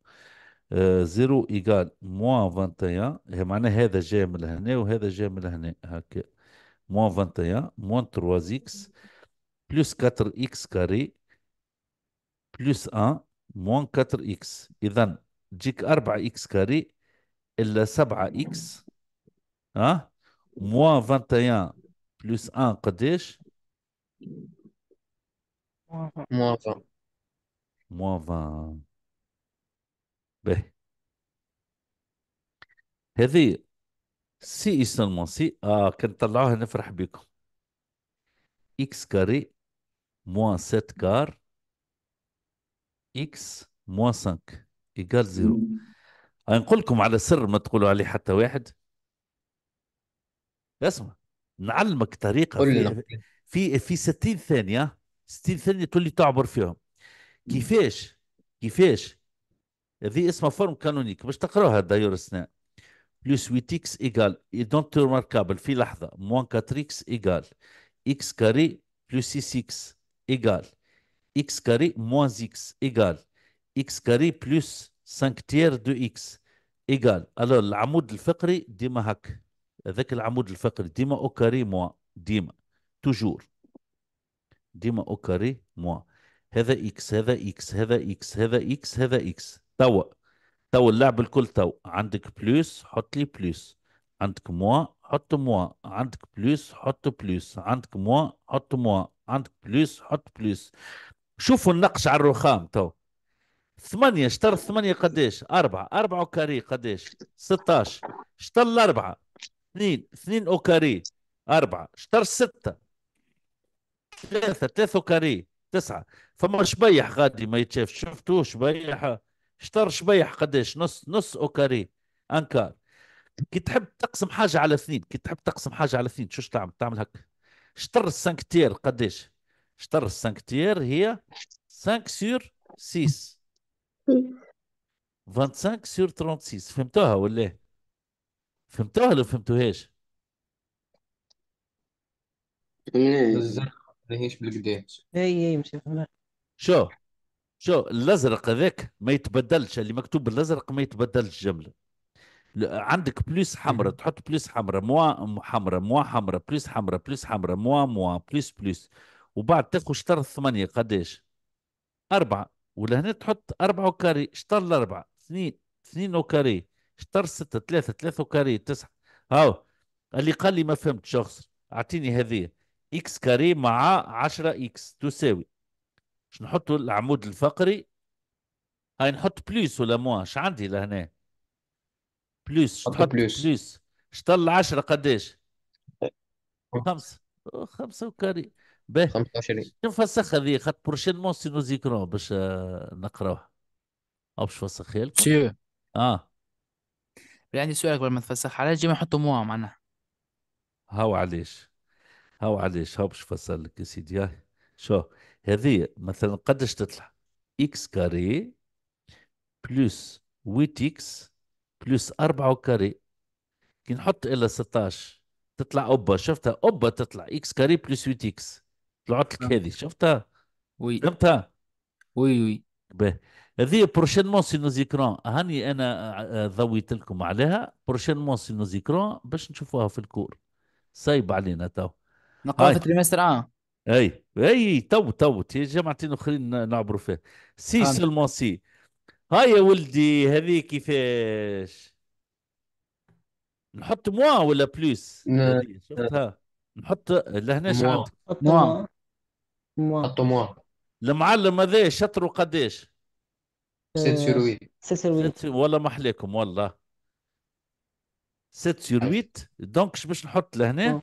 آه، زيرو إيكال موان فانتيان معناها هذا جاي من هنا وهذا جاي من لهنا هاكا موان فانتيان موان تروز إكس بلوس كاتر إكس كاري بلوس أن موان كاتر إكس إذا تجيك أربعة إكس كاري إلا سبعة إكس ها موان 21 بلس 1 قداش موان 20 موان 20 باهي هذه سي اي سولمون سي اه كان طلعوها نفرح بكم اكس كاري موان 7 كار اكس موان 5 ايكال زيرو نقول لكم على سر ما تقولوا عليه حتى واحد اسمع نعلمك طريقه قلنا. في في 60 ثانيه 60 ثانيه تولي تعبر فيهم كيفاش كيفاش هذه اسمها فورم كانونيك باش تقراوها دايور السنة بلس 8 اكس ايكال ايدونت ماركابل في لحظه موان 4 اكس ايكال اكس كاري بلس 6 اكس ايكال اكس كاري موان اكس ايكال اكس كاري بلس 5 تيير دو اكس ايكال الو العمود الفقري ديما هكا هذاك العمود الفقري ديما اوكاري موا ديما توجور ديما اوكاري موا هذا اكس هذا اكس هذا اكس هذا اكس هذا اكس توا توا اللعب الكل توا عندك بلوس حط لي بلوس عندك موا حط موا عندك بلوس حط بلوس عندك موا حط موا عندك بلوس حط بلوس شوفوا النقش على الرخام تو ثمانية شطر ثمانية قداش أربعة أربعة كاري قداش 16 شطر الأربعة اثنين اثنين اوكاري أربعة شطر ستة ثلاثة ثلاثة اوكاري تسعة فما شبيح غادي ما يتشاف شفتوه شبيح شطر شبيح قداش نص نص اوكاري انكار كي تحب تقسم حاجة على اثنين كي تحب تقسم حاجة على اثنين شو تعمل تعمل هك شطر السانكتير قداش شطر السانكتير هي 5 سور 6 25 سور 36 فهمتوها ولا إيه؟ فهمتوها ولا فهمتوهاش؟ ماهيش بالقداش اي اي شو شو الازرق هذاك ما يتبدلش اللي مكتوب بالازرق ما يتبدلش الجمله عندك بلوس حمراء تحط بلوس حمراء موا حمراء موا حمراء بلوس حمراء بلوس حمراء موا موا بلوس بلوس وبعد تاخذ شطر الثمانية قداش؟ أربعة ولهنا تحط أربعة وكاري شطر الأربعة اثنين اثنين وكاري اختار ستة ثلاثة ثلاثة وكاري تسعة هاو اللي قال لي ما فهمتش اخسر اعطيني هذه اكس كاري مع 10 اكس تساوي باش نحطوا العمود الفقري هاي نحط بليس ولا موان ش عندي لهنا بليس نحط بليس بليس شطل 10 قداش؟ أه. خمسة خمسة وكاري باهي 25 نفسخ هذه خاطر بروشينمون سي نو زيكرون باش آه، نقراوها او باش نفسخها لكم اه عندي سؤال قبل ما تفسخ علاش ديما نحطوا موا معناها هاو علاش هاو علاش هاو باش نفسر لك يا سيدي هاي شو هذه مثلا قداش تطلع اكس كاري بلس 8 اكس بلس 4 كاري كي نحط الى 16 تطلع أوبا شفتها أوبا تطلع إكس كاري بلس 8 إكس طلعت لك نعم. هذه شفتها وي فهمتها وي وي باهي هذه بروشينمون سي نوزيكرون هاني انا آه، آه، ضويت لكم عليها بروشينمون سي نوزيكرون باش نشوفوها في الكور صايب علينا تو نقرا في تريمستر اه اي اي تو تو يا جماعتين اخرين نعبروا فيه سي سولمون سي هاي يا ولدي هذه كيفاش نحط موا ولا بلوس شفتها نحط لهنا عندك موا موا موا المعلم هذا شطره قداش ست سور آه، ويت ست سور ويت والله ما احلاكم والله ست سور ويت دونك باش نحط لهنا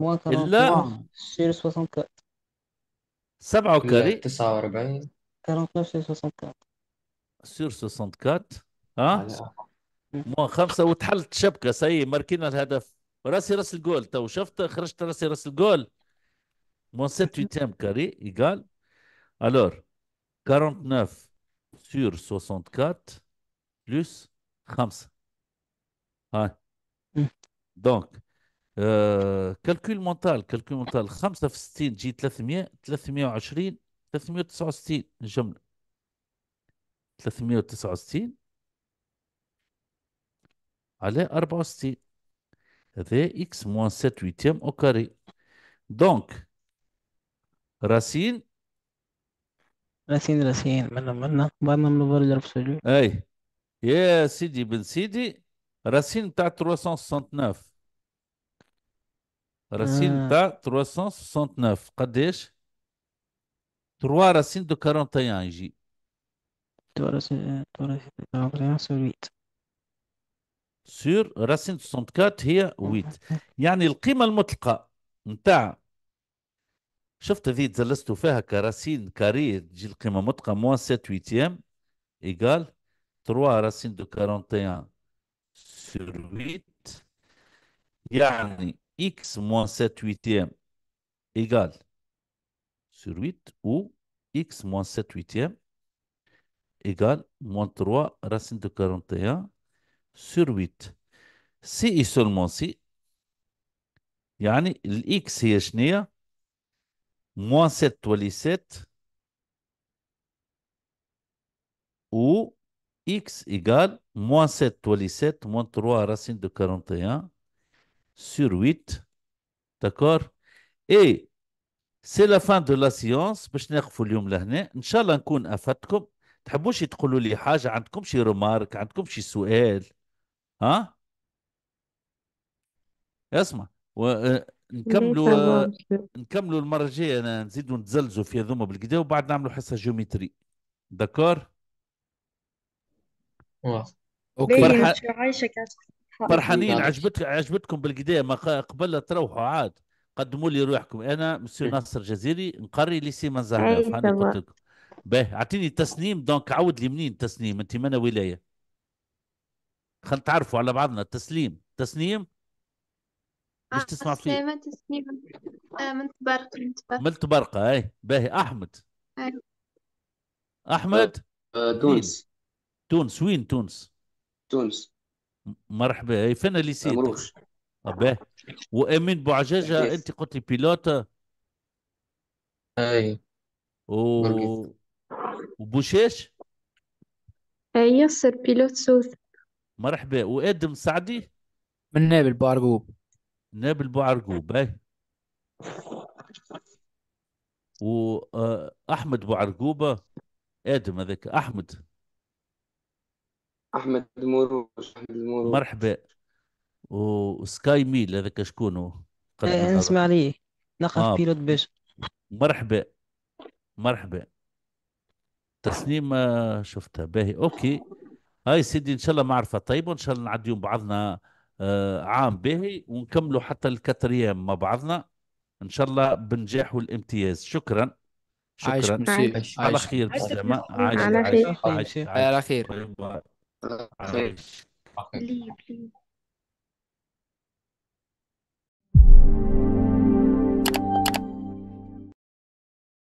موان الا سير 64 47 49 49 سير 64 سير 64 ها موان خمسة وتحلت شبكة سي ماركينا الهدف راسي راس الجول تو شفت خرجت راسي راس الجول موان 7 8 كاري ايكال الور 49 sur 64 plus 5. ها دونك آه كالكول مونتال كالكول مونتال 65 تجي 300 320 369 الجمله 369 على 64 هذا اكس موان 7 ويتيام او كاري دونك راسين راسين راسين منا منا نعم، بعضنا من برجر بسجود اي يا سيدي بن سيدي راسين تاع 369 راسين آه. تاع 369 قداش 3 راسين دو 41 يجي 3 راسين 8 سور راسين 64 هي 8 آه. يعني القيمة المطلقة نتاع شفت في زلزتوا فيها كراسين كاري تجي القيمه متقا موان 7 8 ايكال 3 راسين دو 41 سور 8 يعني اكس موان 7 8 ايكال سور 8 و اكس موان 7 8 ايكال موان 3 راسين دو 41 سور 8 سي اي سولمون سي يعني الاكس هي شنيا moins 7 fois 7 ou x égale moins 7 fois 7 moins 3 racine de 41 sur 8. D'accord Et c'est la fin de la séance. باش نقفوا اليوم لهنا ان شاء الله نكون افدتكم تحبوش تقولوا لي حاجه عندكم شي رمارك عندكم شي سؤال ها اسمع و... نكملوا نكملوا المره الجايه انا نزيدوا نتزلزوا في هذوما بالكدا وبعد نعملوا حصه جيومتري دكار اوكي فرح... فرحانين عجبت عجبتكم بالكدا ما قبل تروحوا عاد قدموا لي روحكم انا مسيو إيه. ناصر جزيري نقري ليسي منزهر قلت لكم باهي اعطيني تسنيم دونك عاود لي منين تسنيم انت منا ولايه خلينا نتعرفوا على بعضنا تسليم تسنيم باش آه، تسمع فيه سلامة من تبرقة آه، من تبرقة اي باهي احمد أي. أيوه. احمد آه، تونس تونس وين تونس؟ تونس مرحبا اي فين سيت مروش باهي وامين بوعجاجه انت قلت لي بيلوت اي و... اي ياسر بيلوت سوس مرحبا وادم سعدي من نابل بارقوب نابل بوعرجوب واحمد آه، بوعرجوبه ادم هذاك احمد احمد المروج احمد المروج مرحبا وسكاي ميل هذاك شكون إيه، نسمع عليه نقف آه. بيلوت باش مرحبا مرحبا تسنيم آه، شفتها باهي اوكي هاي سيدي ان شاء الله معرفه طيبه وان شاء الله نعديهم بعضنا آه، عام باهي ونكملوا حتى الكاتريام مع بعضنا ان شاء الله بنجاح والامتياز شكرا شكرا عايش على خير عايش طيب. على خير عايش على خير عايش